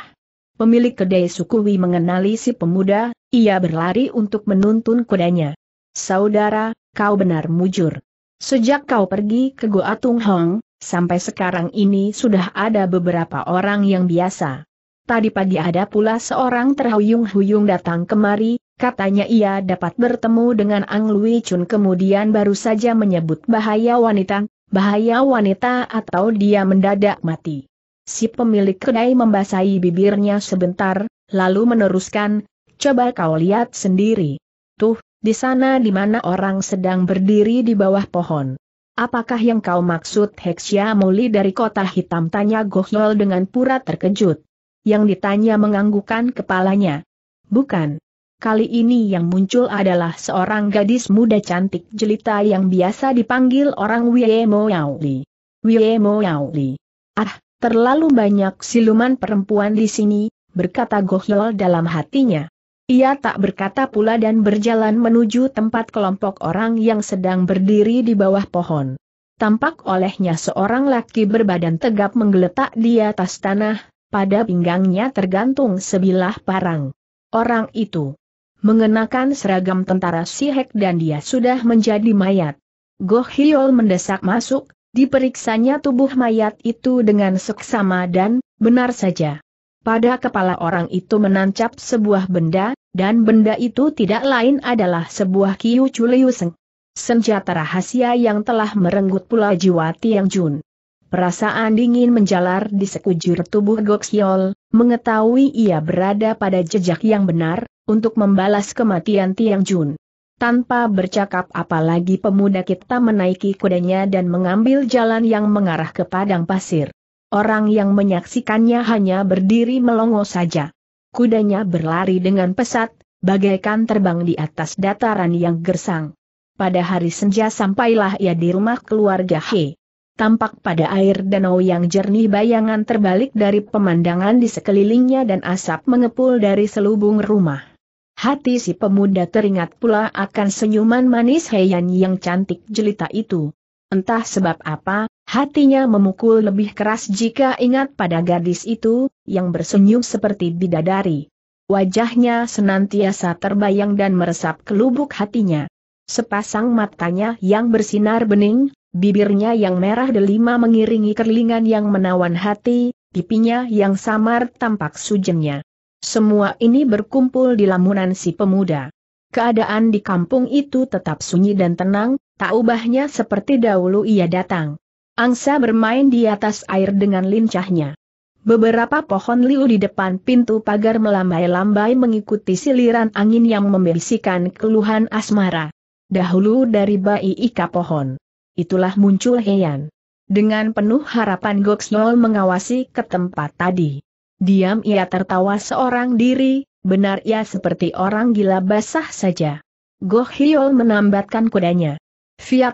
Pemilik kedai Sukuwi mengenali si pemuda, ia berlari untuk menuntun kudanya. Saudara, kau benar mujur. Sejak kau pergi ke Goa Tung Hong, sampai sekarang ini sudah ada beberapa orang yang biasa. Tadi pagi ada pula seorang terhuyung-huyung datang kemari, Katanya ia dapat bertemu dengan Ang Lui Chun kemudian baru saja menyebut bahaya wanita, bahaya wanita atau dia mendadak mati. Si pemilik kedai membasahi bibirnya sebentar, lalu meneruskan, coba kau lihat sendiri. Tuh, di sana di mana orang sedang berdiri di bawah pohon. Apakah yang kau maksud Hexia Muli dari kota hitam tanya Gohyol dengan pura terkejut. Yang ditanya menganggukan kepalanya. Bukan. Kali ini yang muncul adalah seorang gadis muda cantik jelita yang biasa dipanggil orang Wie Mo Yao Li. Wie Mo Yao Li. Ah, terlalu banyak siluman perempuan di sini, berkata Gohyol dalam hatinya. Ia tak berkata pula dan berjalan menuju tempat kelompok orang yang sedang berdiri di bawah pohon. Tampak olehnya seorang laki berbadan tegap menggeletak di atas tanah, pada pinggangnya tergantung sebilah parang. Orang itu mengenakan seragam tentara Sihek dan dia sudah menjadi mayat. Goh Hiol mendesak masuk, diperiksanya tubuh mayat itu dengan seksama dan, benar saja. Pada kepala orang itu menancap sebuah benda, dan benda itu tidak lain adalah sebuah Kiu Chuliuseng. Senjata rahasia yang telah merenggut pula jiwa Tiang Jun. Perasaan dingin menjalar di sekujur tubuh Goxiol, mengetahui ia berada pada jejak yang benar, untuk membalas kematian Tiang Jun. Tanpa bercakap apalagi pemuda kita menaiki kudanya dan mengambil jalan yang mengarah ke padang pasir. Orang yang menyaksikannya hanya berdiri melongo saja. Kudanya berlari dengan pesat, bagaikan terbang di atas dataran yang gersang. Pada hari senja sampailah ia di rumah keluarga He. Tampak pada air danau yang jernih bayangan terbalik dari pemandangan di sekelilingnya dan asap mengepul dari selubung rumah. Hati si pemuda teringat pula akan senyuman manis Heian yang cantik jelita itu. Entah sebab apa, hatinya memukul lebih keras jika ingat pada gadis itu, yang bersenyum seperti bidadari. Wajahnya senantiasa terbayang dan meresap ke lubuk hatinya. Sepasang matanya yang bersinar bening, bibirnya yang merah delima mengiringi kerlingan yang menawan hati, pipinya yang samar tampak sujengnya. Semua ini berkumpul di lamunan si pemuda. Keadaan di kampung itu tetap sunyi dan tenang, tak ubahnya seperti dahulu ia datang. Angsa bermain di atas air dengan lincahnya. Beberapa pohon liu di depan pintu pagar melambai-lambai mengikuti siliran angin yang membisikkan keluhan asmara. Dahulu dari bayi ika pohon. Itulah muncul Heian. Dengan penuh harapan Goksol mengawasi ke tempat tadi. Diam ia tertawa seorang diri, benar ia seperti orang gila basah saja. Goh Hiol menambatkan kudanya.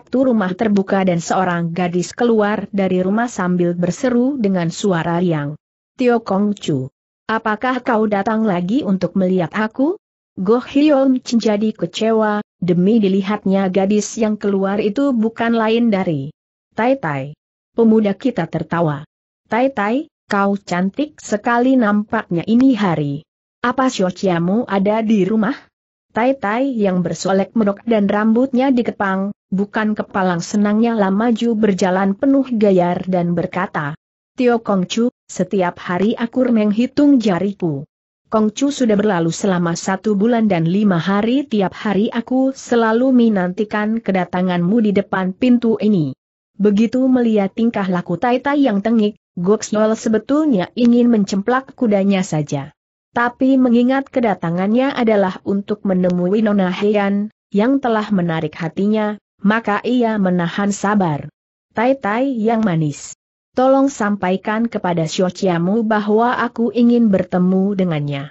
tu rumah terbuka dan seorang gadis keluar dari rumah sambil berseru dengan suara riang. Tio Kong Chu, apakah kau datang lagi untuk melihat aku? Goh Hiol menjadi kecewa, demi dilihatnya gadis yang keluar itu bukan lain dari Tai Tai. Pemuda kita tertawa. Tai Tai, Kau cantik sekali nampaknya ini hari. Apa Syociamu ada di rumah? Tai-tai yang bersolek medok dan rambutnya dikepang, bukan kepalang senangnya lamaju berjalan penuh gayar dan berkata, Tio Kongcu, setiap hari aku menghitung jariku. Kongcu sudah berlalu selama satu bulan dan lima hari tiap hari aku selalu menantikan kedatanganmu di depan pintu ini. Begitu melihat tingkah laku Tai Tai yang tengik, Goksnol sebetulnya ingin mencemplak kudanya saja. Tapi mengingat kedatangannya adalah untuk menemui Nona Heian, yang telah menarik hatinya, maka ia menahan sabar. Tai-tai yang manis. Tolong sampaikan kepada Xiaoqiamu bahwa aku ingin bertemu dengannya.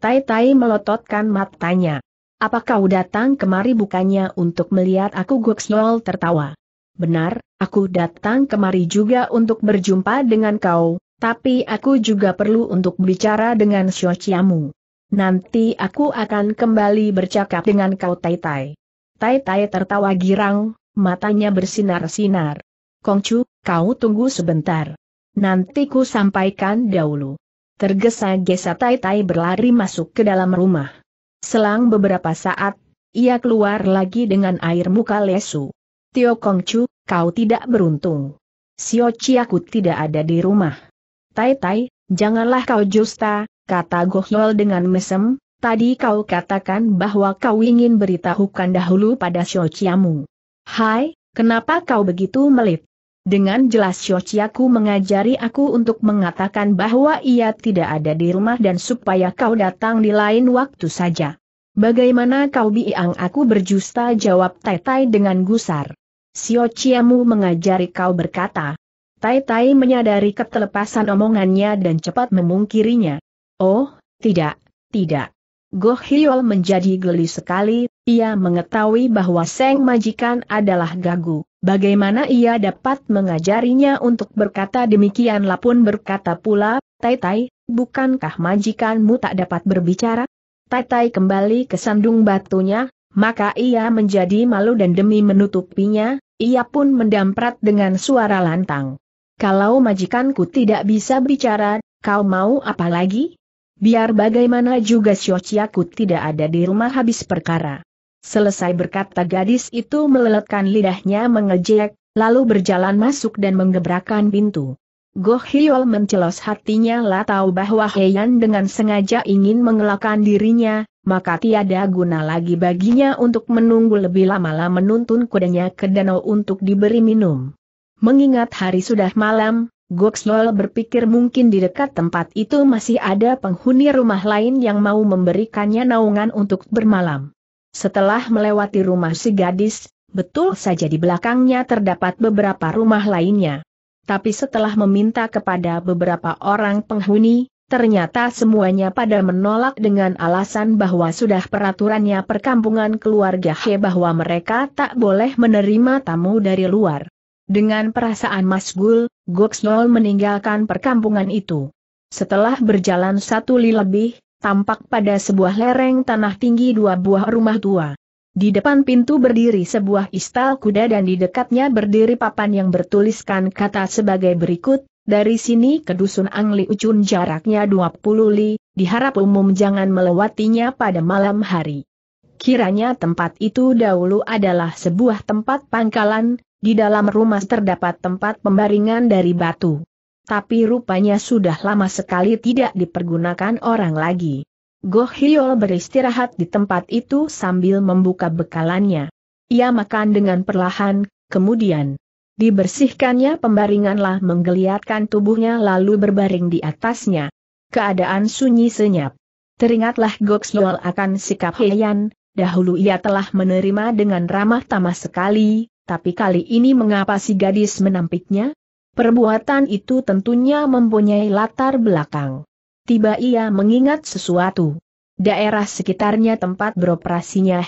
Tai-tai melototkan matanya. Apakah kau datang kemari bukannya untuk melihat aku Goksnol tertawa? Benar, Aku datang kemari juga untuk berjumpa dengan kau, tapi aku juga perlu untuk bicara dengan Shociamu. Nanti aku akan kembali bercakap dengan kau Tai Tai. Tai Tai tertawa girang, matanya bersinar-sinar. Kongcu, kau tunggu sebentar. Nanti ku sampaikan dahulu. Tergesa-gesa Tai Tai berlari masuk ke dalam rumah. Selang beberapa saat, ia keluar lagi dengan air muka lesu. Tio Kongcu, kau tidak beruntung. Sio Chiaku tidak ada di rumah. Tai Tai, janganlah kau justa, kata Gohyol dengan mesem, tadi kau katakan bahwa kau ingin beritahukan dahulu pada Sio Chiamu. Hai, kenapa kau begitu melit? Dengan jelas Shoshiaku mengajari aku untuk mengatakan bahwa ia tidak ada di rumah dan supaya kau datang di lain waktu saja. Bagaimana kau biang aku berjusta jawab Tai Tai dengan gusar. Sio Chiamu mengajari kau berkata. Tai Tai menyadari ketelepasan omongannya dan cepat memungkirinya. Oh, tidak, tidak. Goh Hiol menjadi geli sekali, ia mengetahui bahwa Seng Majikan adalah gagu. Bagaimana ia dapat mengajarinya untuk berkata demikian lapun berkata pula, Tai Tai, bukankah majikanmu tak dapat berbicara? Tai Tai kembali ke sandung batunya, maka ia menjadi malu dan demi menutupinya, ia pun mendamprat dengan suara lantang. Kalau majikanku tidak bisa bicara, kau mau apa lagi? Biar bagaimana juga Syociaku tidak ada di rumah habis perkara. Selesai berkata gadis itu meleletkan lidahnya mengejek, lalu berjalan masuk dan menggebrakan pintu. Goh Hyol mencelos hatinya lah tahu bahwa Heian dengan sengaja ingin mengelakkan dirinya, maka tiada guna lagi baginya untuk menunggu lebih lama-lama menuntun kudanya ke danau untuk diberi minum. Mengingat hari sudah malam, Goxlol berpikir mungkin di dekat tempat itu masih ada penghuni rumah lain yang mau memberikannya naungan untuk bermalam. Setelah melewati rumah si gadis, betul saja di belakangnya terdapat beberapa rumah lainnya. Tapi setelah meminta kepada beberapa orang penghuni, Ternyata semuanya pada menolak dengan alasan bahwa sudah peraturannya perkampungan keluarga He bahwa mereka tak boleh menerima tamu dari luar. Dengan perasaan masgul, Goksol meninggalkan perkampungan itu. Setelah berjalan satu li lebih, tampak pada sebuah lereng tanah tinggi dua buah rumah tua. Di depan pintu berdiri sebuah istal kuda dan di dekatnya berdiri papan yang bertuliskan kata sebagai berikut, dari sini ke dusun Angli Ucun jaraknya 20 li, diharap umum jangan melewatinya pada malam hari. Kiranya tempat itu dahulu adalah sebuah tempat pangkalan, di dalam rumah terdapat tempat pembaringan dari batu. Tapi rupanya sudah lama sekali tidak dipergunakan orang lagi. Goh Hiol beristirahat di tempat itu sambil membuka bekalannya. Ia makan dengan perlahan, kemudian Dibersihkannya pembaringanlah menggeliatkan tubuhnya lalu berbaring di atasnya. Keadaan sunyi senyap. Teringatlah Goksol akan sikap Heian, dahulu ia telah menerima dengan ramah tamah sekali, tapi kali ini mengapa si gadis menampiknya? Perbuatan itu tentunya mempunyai latar belakang. Tiba ia mengingat sesuatu. Daerah sekitarnya tempat beroperasinya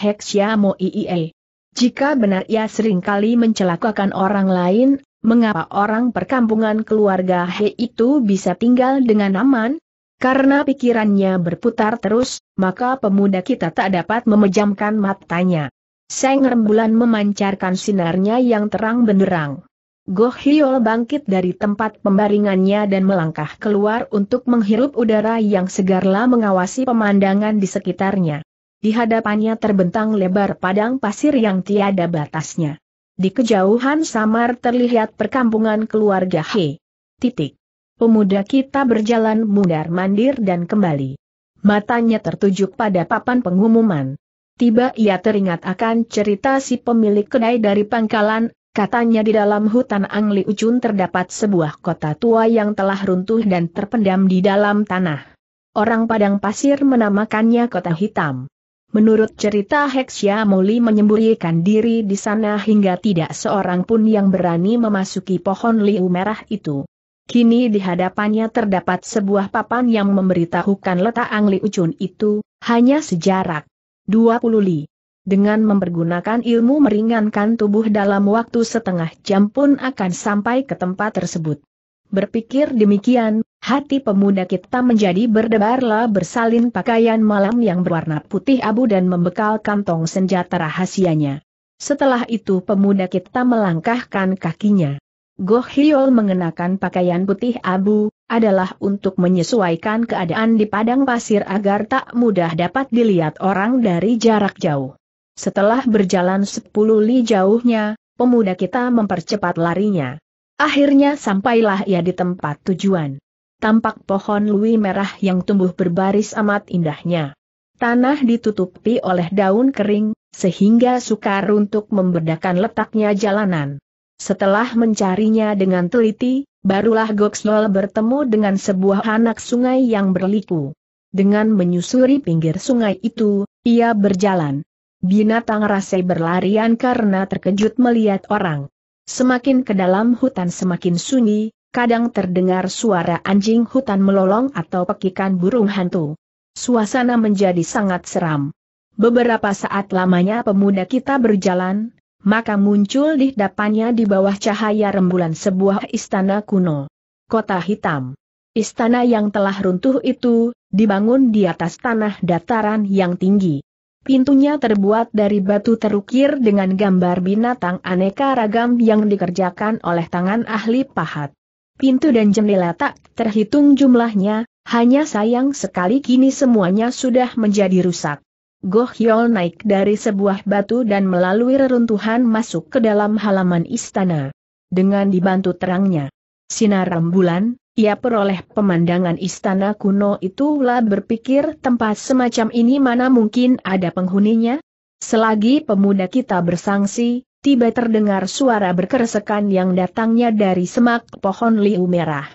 Mo IIE. Jika benar ia seringkali mencelakakan orang lain, mengapa orang perkampungan keluarga He itu bisa tinggal dengan aman? Karena pikirannya berputar terus, maka pemuda kita tak dapat memejamkan matanya. Seng rembulan memancarkan sinarnya yang terang benderang. Goh Hiol bangkit dari tempat pembaringannya dan melangkah keluar untuk menghirup udara yang segarlah mengawasi pemandangan di sekitarnya. Di hadapannya terbentang lebar padang pasir yang tiada batasnya. Di kejauhan samar terlihat perkampungan keluarga He. Titik. Pemuda kita berjalan mundar-mandir dan kembali. Matanya tertuju pada papan pengumuman. Tiba ia teringat akan cerita si pemilik kedai dari pangkalan, katanya di dalam hutan Angli Ucun terdapat sebuah kota tua yang telah runtuh dan terpendam di dalam tanah. Orang Padang Pasir menamakannya Kota Hitam. Menurut cerita Hexia Muli menyembunyikan diri di sana hingga tidak seorang pun yang berani memasuki pohon liu merah itu. Kini di hadapannya terdapat sebuah papan yang memberitahukan letak angli Ucun itu, hanya sejarak 20 li. Dengan mempergunakan ilmu meringankan tubuh dalam waktu setengah jam pun akan sampai ke tempat tersebut. Berpikir demikian, hati pemuda kita menjadi berdebarlah bersalin pakaian malam yang berwarna putih abu dan membekal kantong senjata rahasianya. Setelah itu pemuda kita melangkahkan kakinya. Goh Hiol mengenakan pakaian putih abu, adalah untuk menyesuaikan keadaan di padang pasir agar tak mudah dapat dilihat orang dari jarak jauh. Setelah berjalan sepuluh li jauhnya, pemuda kita mempercepat larinya. Akhirnya sampailah ia di tempat tujuan. Tampak pohon lui merah yang tumbuh berbaris amat indahnya. Tanah ditutupi oleh daun kering, sehingga sukar untuk membedakan letaknya jalanan. Setelah mencarinya dengan teliti, barulah Goxlol bertemu dengan sebuah anak sungai yang berliku. Dengan menyusuri pinggir sungai itu, ia berjalan. Binatang rase berlarian karena terkejut melihat orang. Semakin ke dalam hutan semakin sunyi, kadang terdengar suara anjing hutan melolong atau pekikan burung hantu. Suasana menjadi sangat seram. Beberapa saat lamanya pemuda kita berjalan, maka muncul di depannya di bawah cahaya rembulan sebuah istana kuno. Kota Hitam. Istana yang telah runtuh itu, dibangun di atas tanah dataran yang tinggi. Pintunya terbuat dari batu terukir dengan gambar binatang aneka ragam yang dikerjakan oleh tangan ahli pahat. Pintu dan jendela tak terhitung jumlahnya, hanya sayang sekali kini semuanya sudah menjadi rusak. Goh Hyol naik dari sebuah batu dan melalui reruntuhan masuk ke dalam halaman istana. Dengan dibantu terangnya, sinar rembulan, ia peroleh pemandangan istana kuno itulah berpikir tempat semacam ini mana mungkin ada penghuninya? Selagi pemuda kita bersangsi, tiba terdengar suara berkeresekan yang datangnya dari semak pohon liu merah.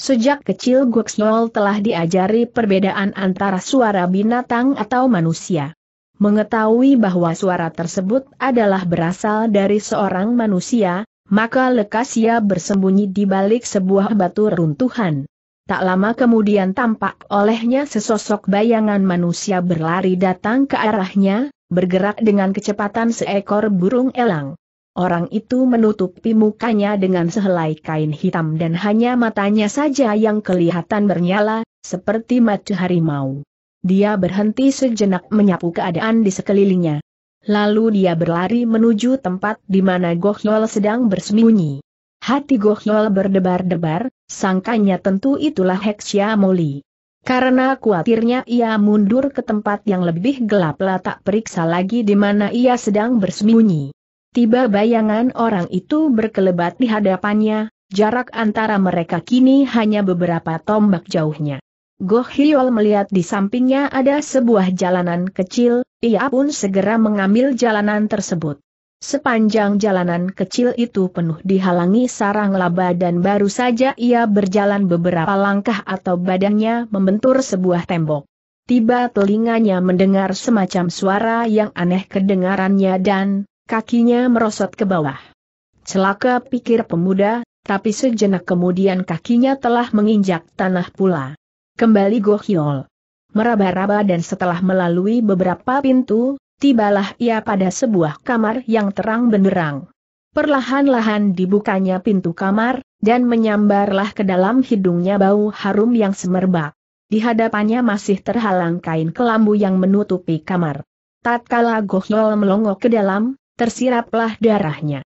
Sejak kecil Guxnol telah diajari perbedaan antara suara binatang atau manusia. Mengetahui bahwa suara tersebut adalah berasal dari seorang manusia, maka lekas ia bersembunyi di balik sebuah batu runtuhan. Tak lama kemudian tampak olehnya sesosok bayangan manusia berlari datang ke arahnya, bergerak dengan kecepatan seekor burung elang. Orang itu menutupi mukanya dengan sehelai kain hitam dan hanya matanya saja yang kelihatan bernyala, seperti mata harimau. Dia berhenti sejenak menyapu keadaan di sekelilingnya. Lalu dia berlari menuju tempat di mana Gohyol sedang bersembunyi. Hati Gohyol berdebar-debar, sangkanya tentu itulah Heksya Moli. Karena khawatirnya ia mundur ke tempat yang lebih gelap lah tak periksa lagi di mana ia sedang bersembunyi. Tiba bayangan orang itu berkelebat di hadapannya, jarak antara mereka kini hanya beberapa tombak jauhnya. Goh Hiol melihat di sampingnya ada sebuah jalanan kecil, ia pun segera mengambil jalanan tersebut. Sepanjang jalanan kecil itu penuh dihalangi sarang laba dan baru saja ia berjalan beberapa langkah atau badannya membentur sebuah tembok. Tiba telinganya mendengar semacam suara yang aneh kedengarannya dan kakinya merosot ke bawah. Celaka pikir pemuda, tapi sejenak kemudian kakinya telah menginjak tanah pula. Kembali Gohyol. Meraba-raba dan setelah melalui beberapa pintu, tibalah ia pada sebuah kamar yang terang benderang. Perlahan-lahan dibukanya pintu kamar, dan menyambarlah ke dalam hidungnya bau harum yang semerbak. Di hadapannya masih terhalang kain kelambu yang menutupi kamar. Tatkala Gohyol melongok ke dalam, tersiraplah darahnya.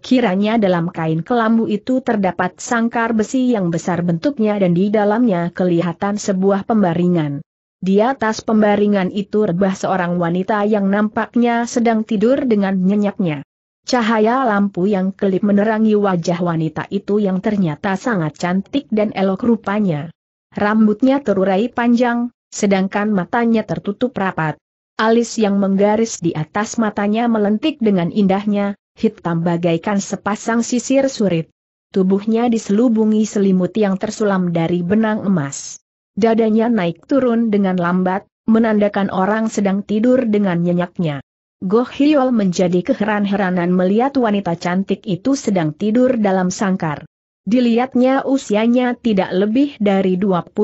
Kiranya dalam kain kelambu itu terdapat sangkar besi yang besar bentuknya dan di dalamnya kelihatan sebuah pembaringan. Di atas pembaringan itu rebah seorang wanita yang nampaknya sedang tidur dengan nyenyaknya. Cahaya lampu yang kelip menerangi wajah wanita itu yang ternyata sangat cantik dan elok rupanya. Rambutnya terurai panjang, sedangkan matanya tertutup rapat. Alis yang menggaris di atas matanya melentik dengan indahnya, hitam bagaikan sepasang sisir surit. Tubuhnya diselubungi selimut yang tersulam dari benang emas. Dadanya naik turun dengan lambat, menandakan orang sedang tidur dengan nyenyaknya. Goh Hiol menjadi keheran-heranan melihat wanita cantik itu sedang tidur dalam sangkar. Dilihatnya usianya tidak lebih dari 25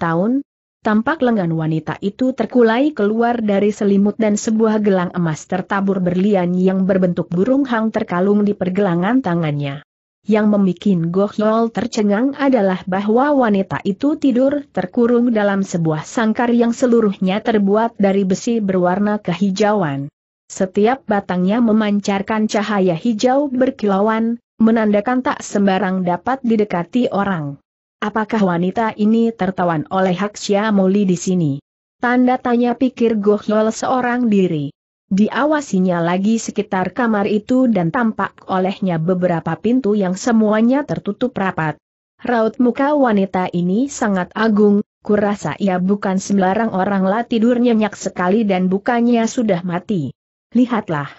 tahun, Tampak lengan wanita itu terkulai keluar dari selimut dan sebuah gelang emas tertabur berlian yang berbentuk burung hang terkalung di pergelangan tangannya. Yang membuat Gohyol tercengang adalah bahwa wanita itu tidur terkurung dalam sebuah sangkar yang seluruhnya terbuat dari besi berwarna kehijauan. Setiap batangnya memancarkan cahaya hijau berkilauan, menandakan tak sembarang dapat didekati orang. Apakah wanita ini tertawan oleh Hak moli di sini? Tanda tanya pikir Gohyol seorang diri. Diawasinya lagi sekitar kamar itu dan tampak olehnya beberapa pintu yang semuanya tertutup rapat. Raut muka wanita ini sangat agung, kurasa ia bukan sembarang orang lah tidur nyenyak sekali dan bukannya sudah mati. Lihatlah.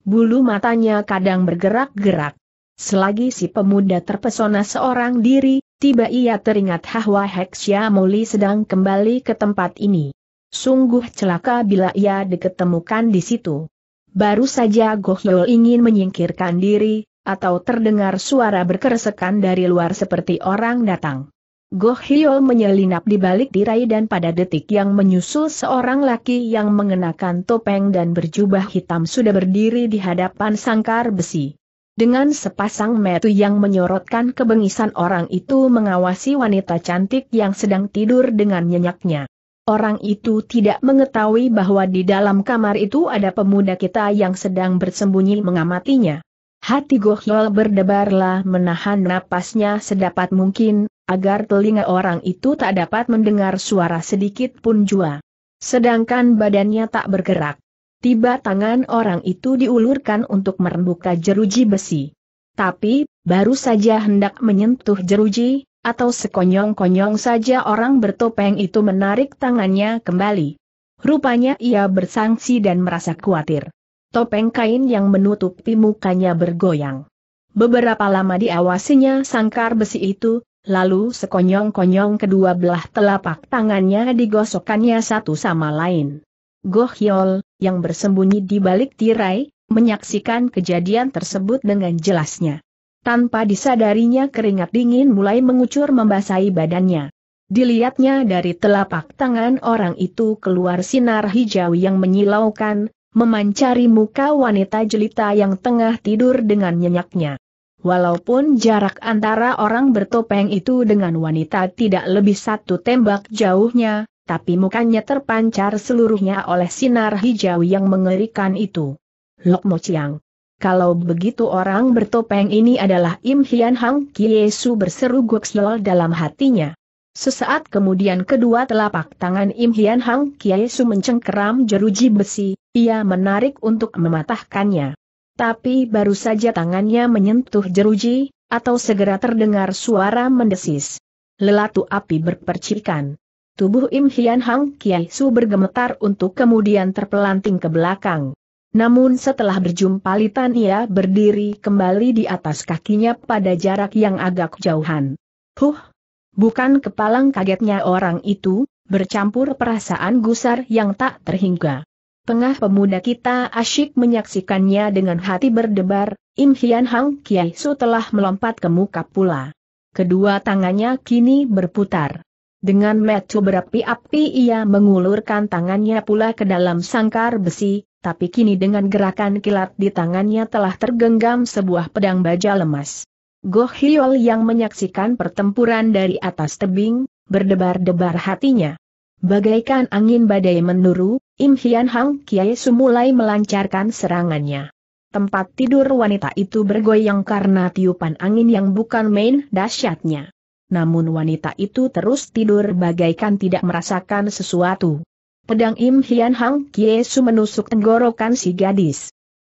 Bulu matanya kadang bergerak-gerak. Selagi si pemuda terpesona seorang diri, tiba ia teringat Hahwa Heksya Moli sedang kembali ke tempat ini. Sungguh celaka bila ia diketemukan di situ. Baru saja Goh Gohyol ingin menyingkirkan diri, atau terdengar suara berkeresekan dari luar seperti orang datang. Goh Gohyol menyelinap di balik tirai dan pada detik yang menyusul seorang laki yang mengenakan topeng dan berjubah hitam sudah berdiri di hadapan sangkar besi. Dengan sepasang metu yang menyorotkan kebengisan orang itu mengawasi wanita cantik yang sedang tidur dengan nyenyaknya. Orang itu tidak mengetahui bahwa di dalam kamar itu ada pemuda kita yang sedang bersembunyi mengamatinya. Hati Gohyol berdebarlah menahan napasnya sedapat mungkin, agar telinga orang itu tak dapat mendengar suara sedikit pun jua. Sedangkan badannya tak bergerak. Tiba tangan orang itu diulurkan untuk merembuka jeruji besi. Tapi, baru saja hendak menyentuh jeruji, atau sekonyong-konyong saja orang bertopeng itu menarik tangannya kembali. Rupanya ia bersangsi dan merasa khawatir. Topeng kain yang menutupi mukanya bergoyang. Beberapa lama diawasinya sangkar besi itu, lalu sekonyong-konyong kedua belah telapak tangannya digosokkannya satu sama lain. Hyol, yang bersembunyi di balik tirai, menyaksikan kejadian tersebut dengan jelasnya. Tanpa disadarinya keringat dingin mulai mengucur membasahi badannya. Dilihatnya dari telapak tangan orang itu keluar sinar hijau yang menyilaukan, memancari muka wanita jelita yang tengah tidur dengan nyenyaknya. Walaupun jarak antara orang bertopeng itu dengan wanita tidak lebih satu tembak jauhnya, tapi mukanya terpancar seluruhnya oleh sinar hijau yang mengerikan itu. Mo Chiang. Kalau begitu orang bertopeng ini adalah Im Hian Hang Kiesu berseru Guxlol dalam hatinya. Sesaat kemudian kedua telapak tangan Im Hian Hang Kiesu mencengkeram jeruji besi, ia menarik untuk mematahkannya. Tapi baru saja tangannya menyentuh jeruji, atau segera terdengar suara mendesis. Lelatu api berpercikan. Tubuh Im Hian Hang Kiai Su bergemetar untuk kemudian terpelanting ke belakang. Namun setelah berjumpa Litan ia berdiri kembali di atas kakinya pada jarak yang agak jauhan. Huh! Bukan kepalang kagetnya orang itu, bercampur perasaan gusar yang tak terhingga. Tengah pemuda kita asyik menyaksikannya dengan hati berdebar, Im Hian Hang Kiai Su telah melompat ke muka pula. Kedua tangannya kini berputar. Dengan metu berapi-api ia mengulurkan tangannya pula ke dalam sangkar besi, tapi kini dengan gerakan kilat di tangannya telah tergenggam sebuah pedang baja lemas. Goh Hiol yang menyaksikan pertempuran dari atas tebing, berdebar-debar hatinya. Bagaikan angin badai menuru, Im Hian Hang Kiai semulai melancarkan serangannya. Tempat tidur wanita itu bergoyang karena tiupan angin yang bukan main dahsyatnya namun wanita itu terus tidur bagaikan tidak merasakan sesuatu. Pedang Im Hian Hang Kiesu menusuk tenggorokan si gadis.